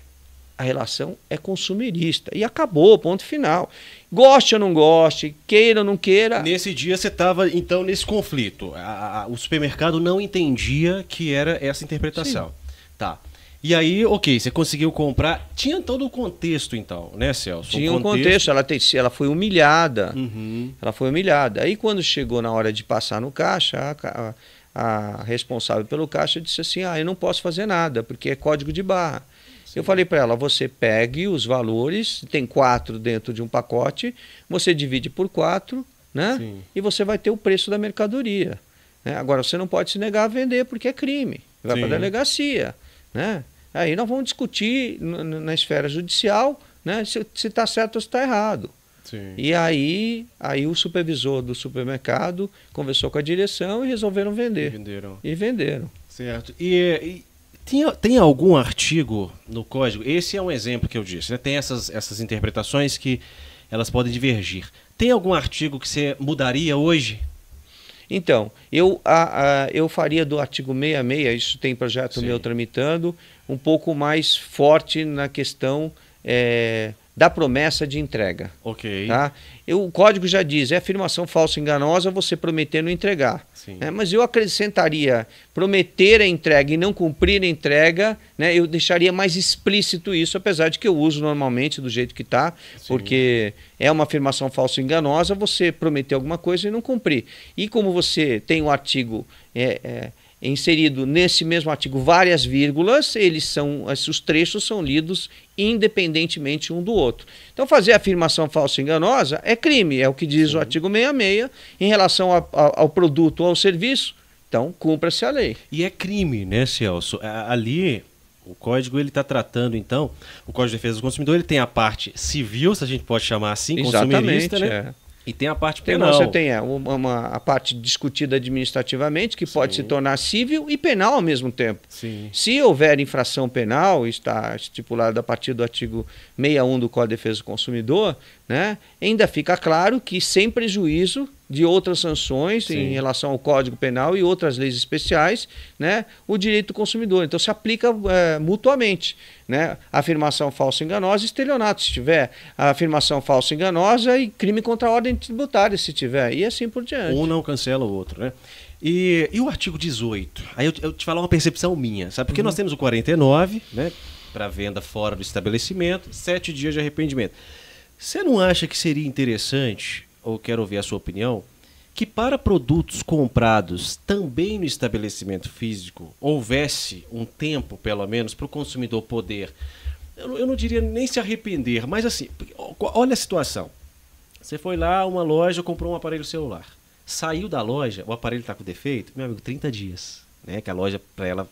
a relação é consumirista. E acabou, ponto final. Goste ou não goste, queira ou não queira. Nesse dia você estava, então, nesse conflito. A, a, o supermercado não entendia que era essa interpretação. Sim. Tá. E aí, ok, você conseguiu comprar. Tinha todo o contexto, então, né, Celso? Tinha um contexto, contexto ela, te, ela foi humilhada. Uhum. Ela foi humilhada. Aí, quando chegou na hora de passar no caixa, a, a responsável pelo caixa disse assim: Ah, eu não posso fazer nada, porque é código de barra. Sim. Eu falei para ela: você pegue os valores, tem quatro dentro de um pacote, você divide por quatro, né? Sim. E você vai ter o preço da mercadoria. Né? Agora, você não pode se negar a vender, porque é crime. Vai para a delegacia. Né? Aí nós vamos discutir na esfera judicial né, se está certo ou se está errado. Sim. E aí, aí o supervisor do supermercado conversou com a direção e resolveram vender. E venderam. E venderam. Certo. E, tem, tem algum artigo no código? Esse é um exemplo que eu disse. Né? Tem essas, essas interpretações que elas podem divergir. Tem algum artigo que você mudaria hoje? Então, eu, a, a, eu faria do artigo 66, isso tem projeto Sim. meu tramitando, um pouco mais forte na questão é, da promessa de entrega. Ok. Tá? Eu, o código já diz, é afirmação falsa enganosa você prometer não entregar. Né? Mas eu acrescentaria, prometer a entrega e não cumprir a entrega, né? eu deixaria mais explícito isso, apesar de que eu uso normalmente do jeito que está, porque é uma afirmação falsa enganosa você prometer alguma coisa e não cumprir. E como você tem o artigo é, é, inserido nesse mesmo artigo várias vírgulas, eles são, esses trechos são lidos independentemente um do outro. Então, fazer afirmação falsa e enganosa é crime, é o que diz Sim. o artigo 66 em relação a, a, ao produto ou ao serviço. Então, cumpra-se a lei. E é crime, né, Celso? Ali, o código ele está tratando, então, o Código de Defesa do Consumidor ele tem a parte civil, se a gente pode chamar assim, consumidorista. né? É. E tem a parte penal. Tem, você tem é, uma, uma, a parte discutida administrativamente, que Sim. pode se tornar civil e penal ao mesmo tempo. Sim. Se houver infração penal, está estipulado a partir do artigo 61 do Código de Defesa do Consumidor, né, ainda fica claro que, sem prejuízo de outras sanções Sim. em relação ao Código Penal e outras leis especiais, né, o direito do consumidor. Então se aplica é, mutuamente, né, afirmação falsa enganosa e estelionato se tiver, afirmação falsa enganosa e crime contra a ordem tributária se tiver, e assim por diante. Um não cancela o outro, né? E, e o artigo 18? Aí eu, eu te falar uma percepção minha, sabe? Porque uhum. nós temos o 49, né, para venda fora do estabelecimento, sete dias de arrependimento. Você não acha que seria interessante ou quero ouvir a sua opinião, que para produtos comprados também no estabelecimento físico houvesse um tempo, pelo menos, para o consumidor poder, eu, eu não diria nem se arrepender, mas assim, olha a situação. Você foi lá, uma loja, comprou um aparelho celular. Saiu da loja, o aparelho está com defeito, meu amigo, 30 dias. Né, que a loja, para ela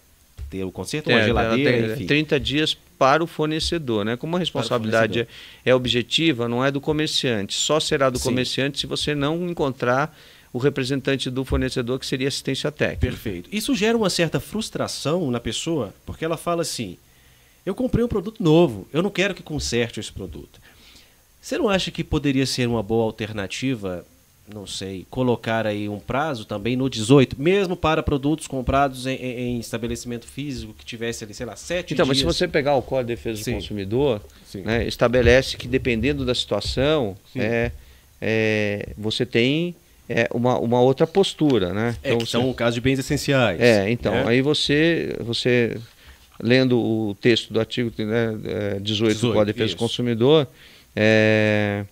ter o conserto, é, uma é, geladeira, enfim. 30 dias para o fornecedor, né? Como a responsabilidade é, é, objetiva, não é do comerciante. Só será do Sim. comerciante se você não encontrar o representante do fornecedor, que seria assistência técnica. Perfeito. Isso gera uma certa frustração na pessoa, porque ela fala assim: eu comprei um produto novo, eu não quero que conserte esse produto. Você não acha que poderia ser uma boa alternativa não sei, colocar aí um prazo também no 18, mesmo para produtos comprados em, em estabelecimento físico que tivesse ali, sei lá, sete Então, dias. mas se você pegar o Código de Defesa Sim. do Consumidor, né, estabelece que dependendo da situação, é, é, você tem é, uma, uma outra postura, né? É, então, que são você... o caso de bens essenciais. É, então, é. aí você, você, lendo o texto do artigo né, 18, é, 18 do Código de Defesa isso. do Consumidor, é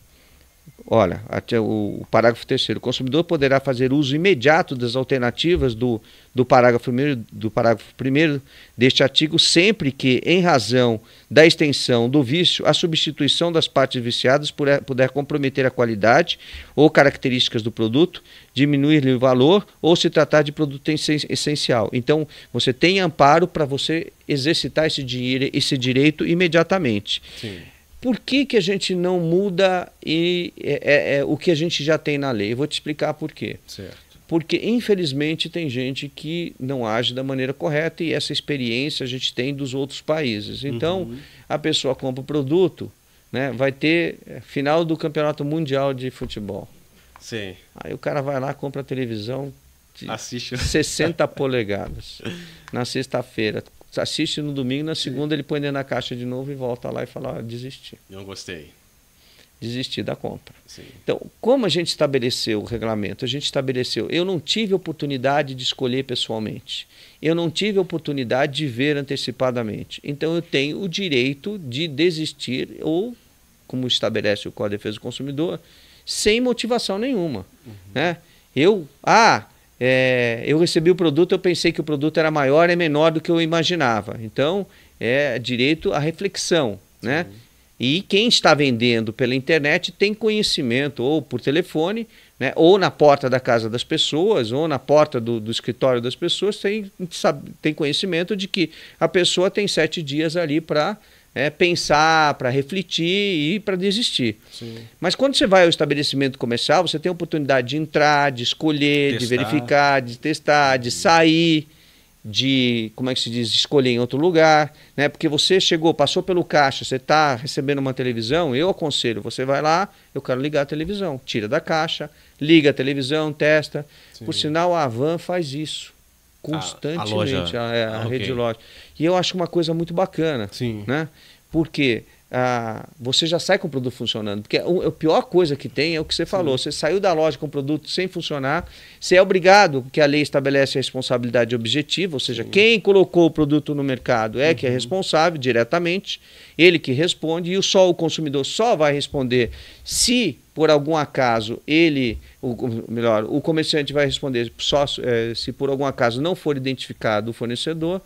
Olha, até o, o parágrafo terceiro, o consumidor poderá fazer uso imediato das alternativas do, do parágrafo primeiro do parágrafo primeiro deste artigo sempre que, em razão da extensão do vício, a substituição das partes viciadas puder, puder comprometer a qualidade ou características do produto, diminuir-lhe o valor ou se tratar de produto essencial. Então, você tem amparo para você exercitar esse dinheiro, esse direito imediatamente. Sim por que, que a gente não muda e é, é, é, o que a gente já tem na lei? Eu vou te explicar por quê. Certo. Porque, infelizmente, tem gente que não age da maneira correta e essa experiência a gente tem dos outros países. Então, uhum. a pessoa compra o produto, né, vai ter é, final do Campeonato Mundial de Futebol. Sim. Aí o cara vai lá, compra a televisão, de Assiste. 60 polegadas na sexta-feira assiste no domingo, na segunda ele põe dentro da caixa de novo e volta lá e fala, ah, desisti. Não gostei. Desisti da compra. Sim. Então, como a gente estabeleceu o regulamento? A gente estabeleceu, eu não tive oportunidade de escolher pessoalmente. Eu não tive oportunidade de ver antecipadamente. Então, eu tenho o direito de desistir ou, como estabelece o Código de Defesa do Consumidor, sem motivação nenhuma. Uhum. Né? Eu, ah, é, eu recebi o produto, eu pensei que o produto era maior e menor do que eu imaginava. Então, é direito à reflexão, né? Sim. E quem está vendendo pela internet tem conhecimento, ou por telefone, né? ou na porta da casa das pessoas, ou na porta do, do escritório das pessoas, tem, sabe, tem conhecimento de que a pessoa tem sete dias ali para é, pensar, para refletir e para desistir. Sim. Mas quando você vai ao estabelecimento comercial, você tem a oportunidade de entrar, de escolher, testar. de verificar, de testar, de sair, de, como é que se diz, escolher em outro lugar, né? Porque você chegou, passou pelo caixa, você está recebendo uma televisão, eu aconselho, você vai lá, eu quero ligar a televisão, tira da caixa, liga a televisão, testa. Sim. Por sinal, a Avan faz isso constantemente a, a, loja. a, é, a ah, rede loja. E eu acho uma coisa muito bacana. Sim. Né? Porque ah, você já sai com o produto funcionando. Porque a pior coisa que tem é o que você falou. Sim. Você saiu da loja com o produto sem funcionar. Você é obrigado, que a lei estabelece a responsabilidade objetiva, ou seja, Sim. quem colocou o produto no mercado é uhum. que é uhum. responsável diretamente, ele que responde, e só o consumidor só vai responder se, por algum acaso, ele, o, melhor, o comerciante vai responder só é, se por algum acaso não for identificado o fornecedor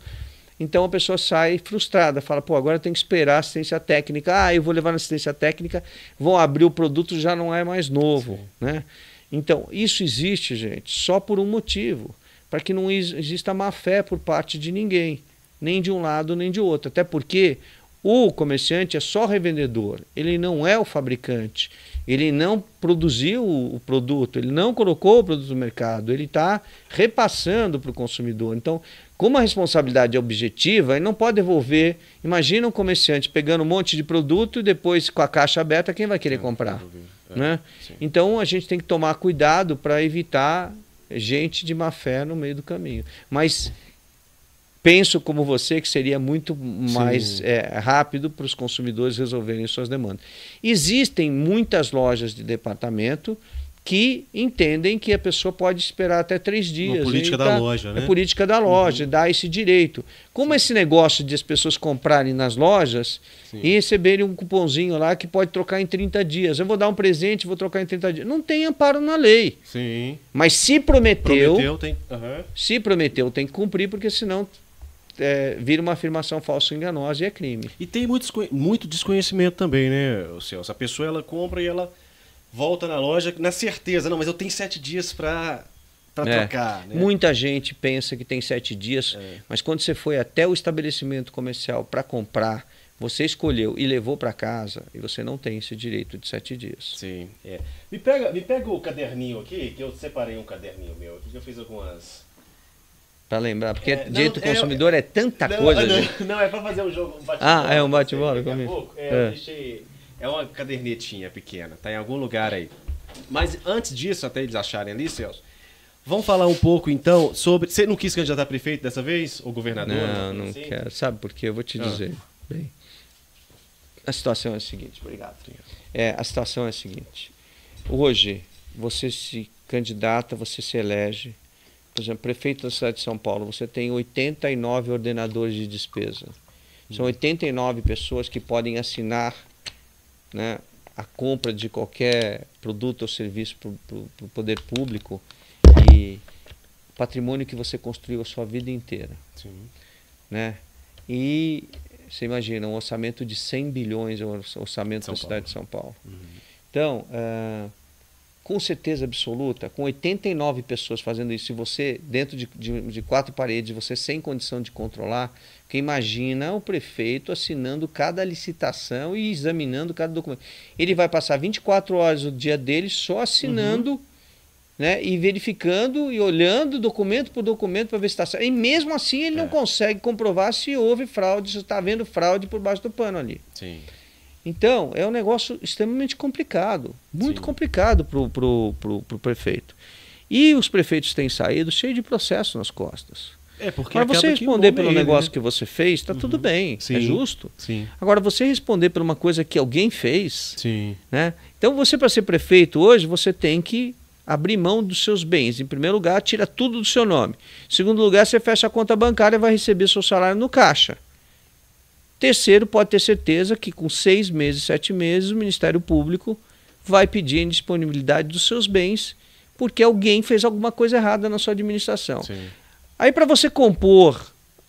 então a pessoa sai frustrada, fala, pô, agora tem tenho que esperar assistência técnica. Ah, eu vou levar na assistência técnica, vão abrir o produto, já não é mais novo, né? Então, isso existe, gente, só por um motivo, para que não exista má fé por parte de ninguém, nem de um lado nem de outro. Até porque o comerciante é só revendedor, ele não é o fabricante, ele não produziu o produto, ele não colocou o produto no mercado, ele está repassando para o consumidor. Então, como a responsabilidade é objetiva, ele não pode devolver. Imagina um comerciante pegando um monte de produto e depois com a caixa aberta, quem vai querer é, comprar? É, né? Então a gente tem que tomar cuidado para evitar gente de má fé no meio do caminho. Mas penso como você que seria muito mais é, rápido para os consumidores resolverem suas demandas. Existem muitas lojas de departamento que entendem que a pessoa pode esperar até três dias. Uma tá- é né? política da loja, né? É política da loja, dá esse direito. Como Sim. esse negócio de as pessoas comprarem nas lojas Sim. e receberem um cupomzinho lá que pode trocar em 30 dias. Eu vou dar um presente, vou trocar em 30 dias. Não tem amparo na lei. Sim. Mas se prometeu, prometeu tem... Uhum. se prometeu, tem que cumprir, porque senão é, vira uma afirmação falsa enganosa e é crime. E tem muito, muito desconhecimento também, né, Celso? A pessoa ela compra e ela volta na loja na certeza, não, mas eu tenho sete dias para para é. trocar. Né? Muita gente pensa que tem sete dias, é. mas quando você foi até o estabelecimento comercial para comprar, você escolheu e levou para casa e você não tem esse direito de sete dias. Sim. É. Me, pega, me pega o caderninho aqui, que eu separei um caderninho meu aqui, que eu fiz algumas. Para lembrar, porque é, direito do é, consumidor é, tanta não, coisa. Não, não é para fazer um jogo, um bate-bola. Ah, é um bate-bola comigo. É, é. Eu deixei é uma cadernetinha pequena, tá em algum lugar aí. Mas antes disso, até eles acharem ali, Celso, vamos falar um pouco então sobre. Você não quis candidatar a prefeito dessa vez? Ou governador? Não, não assim? quero. Sabe por quê? Eu vou te ah. dizer. Ah. Bem, a situação é a seguinte. Obrigado, é, A situação é a seguinte. Hoje, você se candidata, você se elege. Por exemplo, prefeito da cidade de São Paulo, você tem 89 ordenadores de despesa. São 89 hum. pessoas que podem assinar né, a compra de qualquer produto ou serviço para o poder público e patrimônio que você construiu a sua vida inteira. Sim. Né? E você imagina, um orçamento de 100 bilhões, o orçamento São da cidade de São Paulo. Uhum. Então, uh, com certeza absoluta, com 89 pessoas fazendo isso, e você, dentro de, de, de, quatro paredes, você sem condição de controlar, que imagina o prefeito assinando cada licitação e examinando cada documento. Ele vai passar 24 horas o dia dele só assinando uhum. né, e verificando e olhando documento por documento para ver se está certo. E mesmo assim ele é. não consegue comprovar se houve fraude, se está havendo fraude por baixo do pano ali. Sim. Então, é um negócio extremamente complicado, muito Sim. complicado para o pro, pro, pro prefeito. E os prefeitos têm saído cheio de processo nas costas. É porque Para você responder pelo é ele, negócio né? que você fez, está uhum. tudo bem, é Sim. é justo. Sim. Agora, você responder por uma coisa que alguém fez, Sim. né? Então, você para ser prefeito hoje, você tem que abrir mão dos seus bens. Em primeiro lugar, tira tudo do seu nome. Em segundo lugar, você fecha a conta bancária e vai receber seu salário no caixa. Terceiro, pode ter certeza que com seis meses, sete meses, o Ministério Público vai pedir a indisponibilidade dos seus bens porque alguém fez alguma coisa errada na sua administração. Sim. Aí, para você compor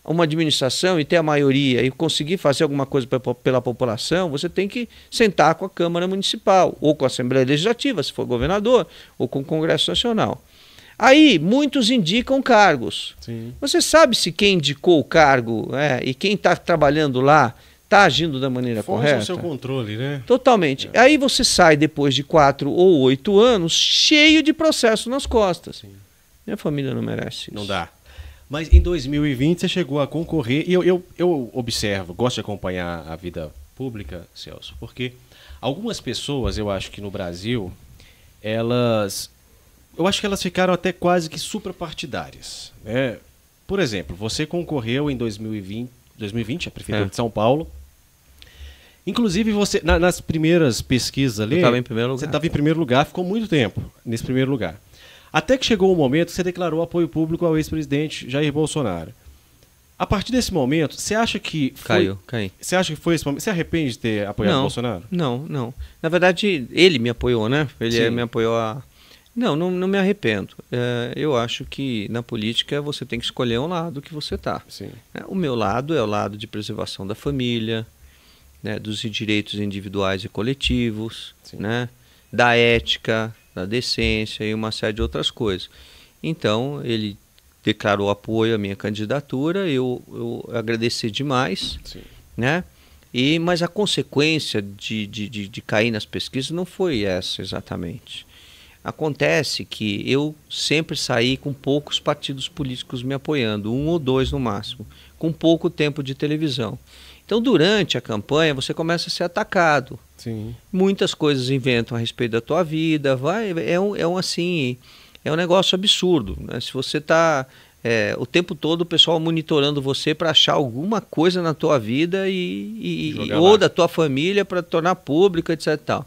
uma administração e ter a maioria e conseguir fazer alguma coisa pela população, você tem que sentar com a Câmara Municipal, ou com a Assembleia Legislativa, se for governador, ou com o Congresso Nacional. Aí, muitos indicam cargos. Sim. Você sabe se quem indicou o cargo é, e quem está trabalhando lá está agindo da maneira correta? Força o seu controle, né? Totalmente. É. Aí você sai depois de quatro ou oito anos cheio de processo nas costas. Sim. Minha família não merece isso. Não dá. Mas em 2020 você chegou a concorrer, e eu, eu, eu observo, gosto de acompanhar a vida pública, Celso, porque algumas pessoas, eu acho que no Brasil, elas eu acho que elas ficaram até quase que suprapartidárias. Né? Por exemplo, você concorreu em 2020, 2020 a Prefeitura é. de São Paulo. Inclusive, você na, nas primeiras pesquisas ali. em primeiro lugar. Você estava em primeiro lugar, ficou muito tempo nesse primeiro lugar. Até que chegou o um momento que você declarou apoio público ao ex-presidente Jair Bolsonaro. A partir desse momento, você acha que. Foi, Caiu, caiu. Você acha que foi esse momento? Você arrepende de ter apoiado não, o Bolsonaro? Não, não. Na verdade, ele me apoiou, né? Ele Sim. me apoiou a não, não, não me arrependo. É, eu acho que na política você tem que escolher um lado que você está. É, o meu lado é o lado de preservação da família, né, dos direitos individuais e coletivos, né, da ética, da decência e uma série de outras coisas. Então, ele declarou apoio à minha candidatura, eu, eu agradeci demais, Sim. né? E, mas a consequência de, de, de, de cair nas pesquisas não foi essa exatamente. Acontece que eu sempre saí com poucos partidos políticos me apoiando, um ou dois no máximo, com pouco tempo de televisão. Então, durante a campanha, você começa a ser atacado. Sim. Muitas coisas inventam a respeito da tua vida, vai, é um, é um assim, é um negócio absurdo. Né? Se você está é, o tempo todo o pessoal monitorando você para achar alguma coisa na tua vida e, e ou da tua família para tornar pública, etc. Tal.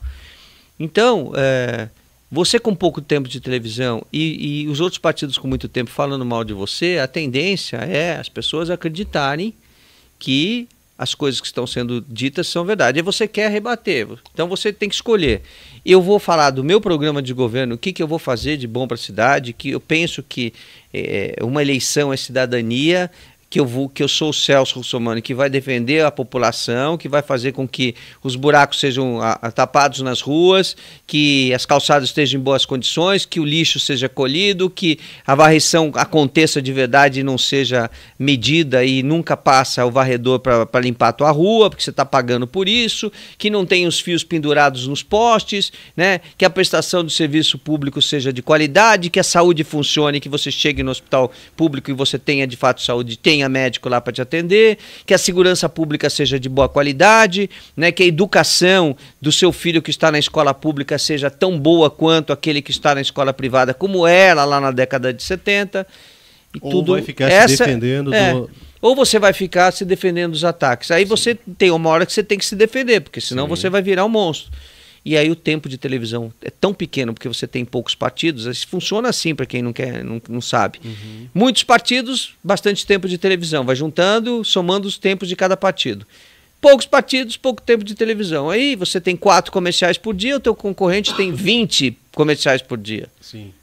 Então, é, você com pouco tempo de televisão e, e os outros partidos com muito tempo falando mal de você, a tendência é as pessoas acreditarem que as coisas que estão sendo ditas são verdade. E você quer rebater. Então você tem que escolher. Eu vou falar do meu programa de governo, o que, que eu vou fazer de bom para a cidade, que eu penso que é, uma eleição é cidadania, que eu vou, que eu sou o Celso Russomano, que vai defender a população, que vai fazer com que os buracos sejam a, a, tapados nas ruas, que as calçadas estejam em boas condições, que o lixo seja colhido, que a varrição aconteça de verdade e não seja medida e nunca passa o varredor para limpar a tua rua, porque você está pagando por isso, que não tenha os fios pendurados nos postes, né? Que a prestação do serviço público seja de qualidade, que a saúde funcione, que você chegue no hospital público e você tenha de fato saúde, tenha médico lá para te atender, que a segurança pública seja de boa qualidade, né, que a educação do seu filho que está na escola pública seja tão boa quanto aquele que está na escola privada, como era lá na década de 70. E Ou tudo vai ficar essa, se defendendo é, do ou você vai ficar se defendendo dos ataques. Aí Sim. você tem uma hora que você tem que se defender, porque senão Sim. você vai virar um monstro. E aí o tempo de televisão é tão pequeno porque você tem poucos partidos. Funciona assim para quem não quer, não, não sabe. Uhum. Muitos partidos, bastante tempo de televisão. Vai juntando, somando os tempos de cada partido. Poucos partidos, pouco tempo de televisão. Aí você tem quatro comerciais por dia, o teu concorrente tem 20 comerciais por dia. Sim.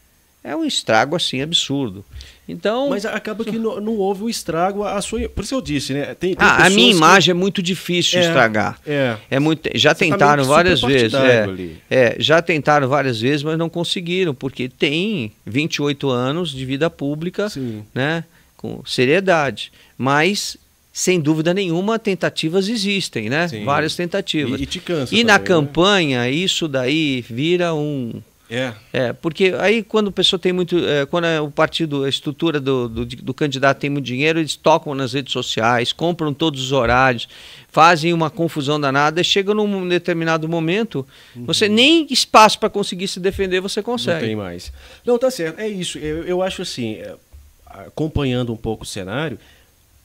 É um estrago assim absurdo. Então, mas acaba que não, não houve o estrago a sua. Por isso eu disse, né? Tem, tem ah, a minha imagem que... é muito difícil é, estragar. É. é muito, já Você tá tentaram tá várias vezes. É, é, já tentaram várias vezes, mas não conseguiram, porque tem 28 anos de vida pública, Sim. né? Com seriedade. Mas sem dúvida nenhuma, tentativas existem, né? Sim. Várias tentativas. E, e, e também, na né? campanha, isso daí vira um é. é. Porque aí quando a pessoa tem muito. É, quando é o partido, a estrutura do, do, do, candidato tem muito dinheiro, eles tocam nas redes sociais, compram todos os horários, fazem uma confusão danada, chega num determinado momento, uhum. você nem espaço para conseguir se defender, você consegue. Não tem mais. Não, tá certo. É isso. Eu, eu acho assim, é, acompanhando um pouco o cenário,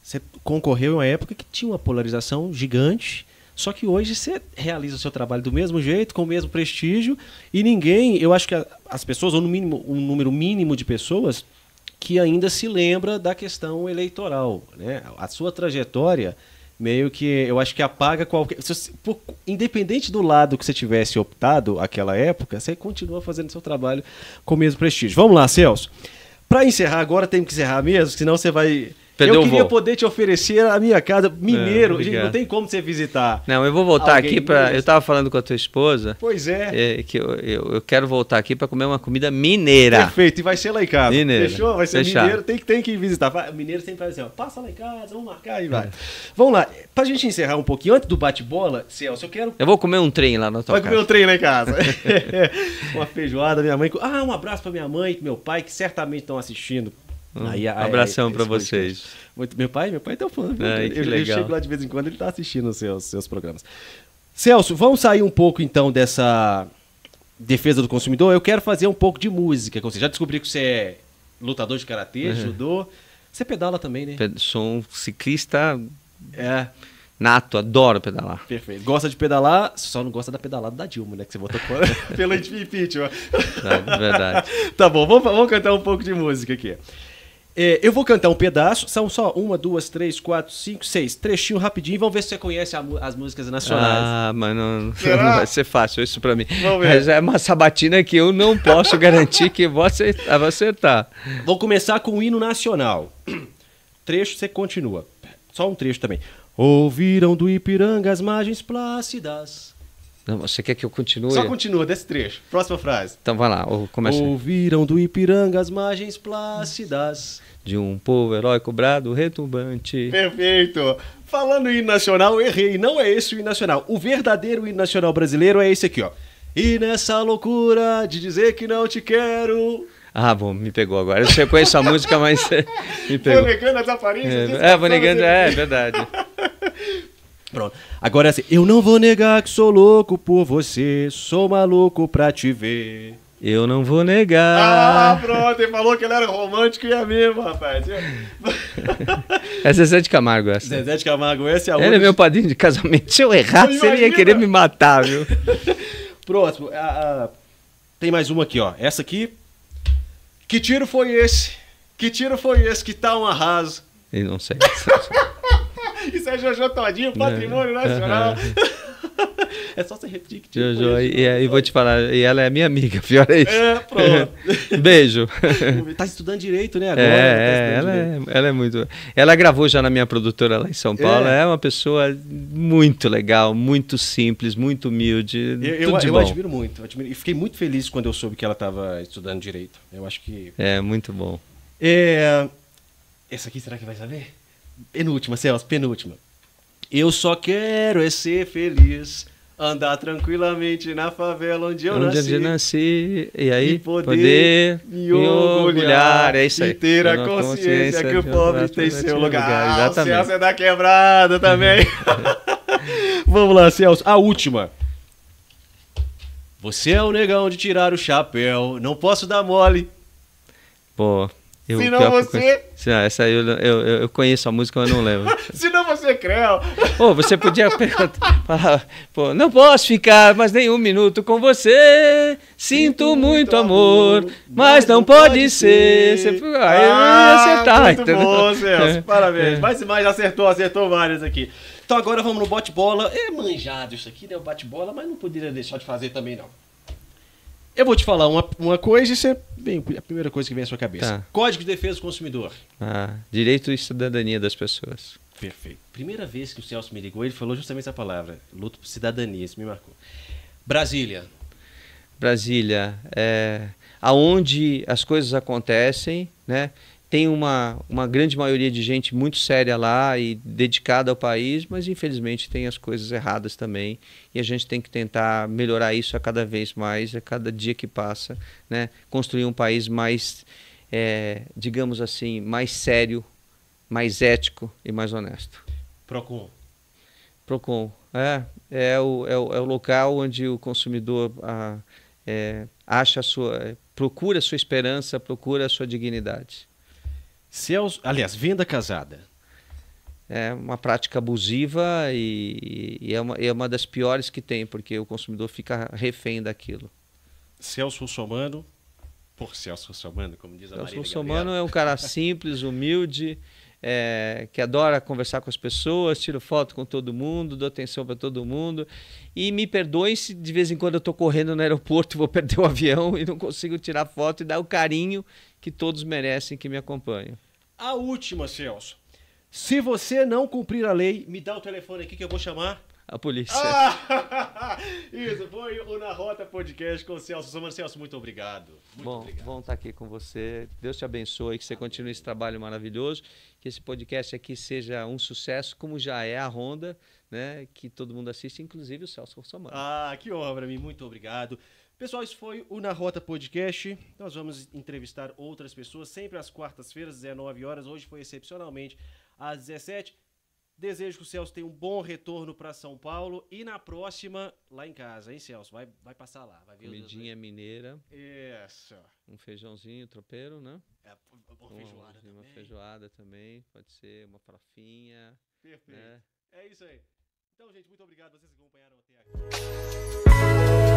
você concorreu em uma época que tinha uma polarização gigante só que hoje você realiza o seu trabalho do mesmo jeito, com o mesmo prestígio, e ninguém, eu acho que as pessoas, ou no mínimo um número mínimo de pessoas, que ainda se lembra da questão eleitoral. Né? A sua trajetória meio que eu acho que apaga qualquer. por, independente do lado que você tivesse optado aquela época, você continua fazendo seu trabalho com o mesmo prestígio. Vamos lá, Celso. Para encerrar agora, tem que encerrar mesmo, senão você vai Perdeu eu queria poder te oferecer a minha casa. Mineiro, é, gente, não tem como você visitar. Não, eu vou voltar aqui para. Eu estava falando com a tua esposa. Pois é. é que eu, eu, eu, quero voltar aqui para comer uma comida mineira. Perfeito, e vai ser lá em casa. Mineira. Fechou? Vai ser Fechar. mineiro, tem, tem que visitar. Mineiro sempre faz assim, ó, passa lá em casa, vamos marcar e vai. É. Vamos lá, para a gente encerrar um pouquinho, antes do bate-bola, Celso, eu quero. Eu vou comer um trem lá na tua vai casa. Vai comer um trem lá em casa. uma feijoada, minha mãe. Ah, um abraço para minha mãe e meu pai, que certamente estão assistindo um aí, abração para vocês. Muito, meu pai, meu pai é fã. Ai, eu, eu, chego lá de vez em quando, ele está assistindo os seus, seus programas. Celso, vamos sair um pouco então dessa defesa do consumidor. Eu quero fazer um pouco de música. Você já descobri que você é lutador de karatê, uhum. judô. Você pedala também, né? Sou um ciclista. É. Nato, adoro pedalar. Perfeito. Gosta de pedalar, só não gosta da pedalada da Dilma, né? Que você botou votou pelo impeachment. Verdade, é verdade. tá bom, vamos, vamos cantar um pouco de música aqui. É, eu vou cantar um pedaço, são só uma, duas, três, quatro, cinco, seis, trechinho rapidinho, vamos ver se você conhece a, as músicas nacionais. Ah, mas não, não vai ser fácil isso para mim. Mas é uma sabatina que eu não posso garantir que vou acertar, vou acertar. Vou começar com o hino nacional. Trecho, você continua. Só um trecho também. Ouviram do Ipiranga as margens plácidas você quer que eu continue? Só continua desse trecho. Próxima frase. Então vai lá, começa. Ouviram do Ipiranga as margens plácidas de um povo heróico brado retumbante. Perfeito. Falando em nacional, errei. Não é esse o nacional. O verdadeiro nacional brasileiro é esse aqui, ó. E nessa loucura de dizer que não te quero, ah, bom, me pegou agora. Eu sei, conheço a música, mas me pegou. Vou negando as aparências. É, é vou tá negando, é, é verdade. Pronto. Agora assim, eu não vou negar que sou louco por você, sou maluco pra te ver. Eu não vou negar. Ah, pronto, ele falou que ele era romântico e é mesmo, rapaz. é Zezé de Camargo essa. Zezé de Camargo, esse é o. Ele é meu padrinho de casamento. Se eu errar, você ia querer me matar, viu? Próximo. tem mais uma aqui, ó. Essa aqui. Que tiro foi esse? Que tiro foi esse? Que tá um arraso? Eu não sei. Isso é Jojo Todinho, é, patrimônio é, nacional. É, é só você repetir que Jojo, e, né? e, vou te falar, e ela é minha amiga, pior é isso. É, pronto. Beijo. tá estudando direito, né? Agora, é, né? tá ela, é, ela é muito. Ela gravou já na minha produtora lá em São Paulo. É, é uma pessoa muito legal, muito simples, muito humilde. Eu, eu, eu admiro muito. Eu admiro, e fiquei muito feliz quando eu soube que ela estava estudando direito. Eu acho que. É, muito bom. É... Essa aqui será que vai saber? penúltima, Celso, penúltima. Eu só quero é ser feliz, andar tranquilamente na favela onde eu onde nasci. Onde eu nasci, e aí e poder, poder me orgulhar, é isso aí. E ter a consciência, consciência que o pobre tem seu lugar. lugar. Exatamente. Ah, o Celso é da quebrada também. Uhum. Vamos lá, Celso, a última. Você é o negão de tirar o chapéu, não posso dar mole. Pô, eu, não você. Eu, essa eu, eu, eu conheço a música, mas não lembro. não você é creu. Pô, você podia perguntar. Falar, Pô, não posso ficar mais nem um minuto com você. Sinto, muito, amor, amor, mas não pode, pode ser. ser. Você, aí ah, eu ia ah, acertar. Muito entendeu? bom, Celso. É. Parabéns. É. Mais e mais, acertou, acertou várias aqui. Então agora vamos no bate-bola. É manjado isso aqui, né? O bate-bola, mas não poderia deixar de fazer também, não. Eu vou te falar uma, uma coisa e você vem a primeira coisa que vem à sua cabeça. Tá. Código de Defesa do Consumidor. Ah, direito e cidadania das pessoas. Perfeito. Primeira vez que o Celso me ligou, ele falou justamente essa palavra, luto por cidadania, isso me marcou. Brasília. Brasília, é aonde as coisas acontecem, né? tem uma, uma grande maioria de gente muito séria lá e dedicada ao país, mas infelizmente tem as coisas erradas também. E a gente tem que tentar melhorar isso a cada vez mais, a cada dia que passa, né? Construir um país mais, é, digamos assim, mais sério, mais ético e mais honesto. Procon. Procon. É, é, o, é, o, é o local onde o consumidor a, é, acha a sua. procura a sua esperança, procura a sua dignidade. Celso, aliás, venda casada. É uma prática abusiva e, e é, uma, é uma das piores que tem, porque o consumidor fica refém daquilo. Celso Russomano, por Celso Russomano, como diz a Celso Maria Russomano é um cara simples, humilde, é, que adora conversar com as pessoas, tiro foto com todo mundo, dou atenção para todo mundo. E me perdoem se de vez em quando eu estou correndo no aeroporto, vou perder o avião e não consigo tirar foto e dar o carinho que todos merecem que me acompanham. A última, Celso. Se você não cumprir a lei, me dá o telefone aqui que eu vou chamar a polícia. Ah! Isso, foi o Na Rota Podcast com o Celso Somano. Celso, muito obrigado. Muito bom, obrigado. bom estar aqui com você. Deus te abençoe, que você continue esse trabalho maravilhoso, que esse podcast aqui seja um sucesso, como já é a Ronda, né? Que todo mundo assiste, inclusive o Celso Somano. Ah, que honra para mim. Muito obrigado. Pessoal, isso foi o Na Rota Podcast. Nós vamos entrevistar outras pessoas sempre às quartas-feiras, 19 horas. Hoje foi excepcionalmente às 17. Desejo que o Celso tenha um bom retorno para São Paulo e na próxima lá em casa, hein, Celso? Vai, vai passar lá, vai ver Comidinha os... mineira. Isso. Um feijãozinho tropeiro, né? É, uma feijoada também. Uma feijoada também, pode ser uma farofinha. Perfeito. Né? É isso aí. Então, gente, muito obrigado vocês que acompanharam até aqui.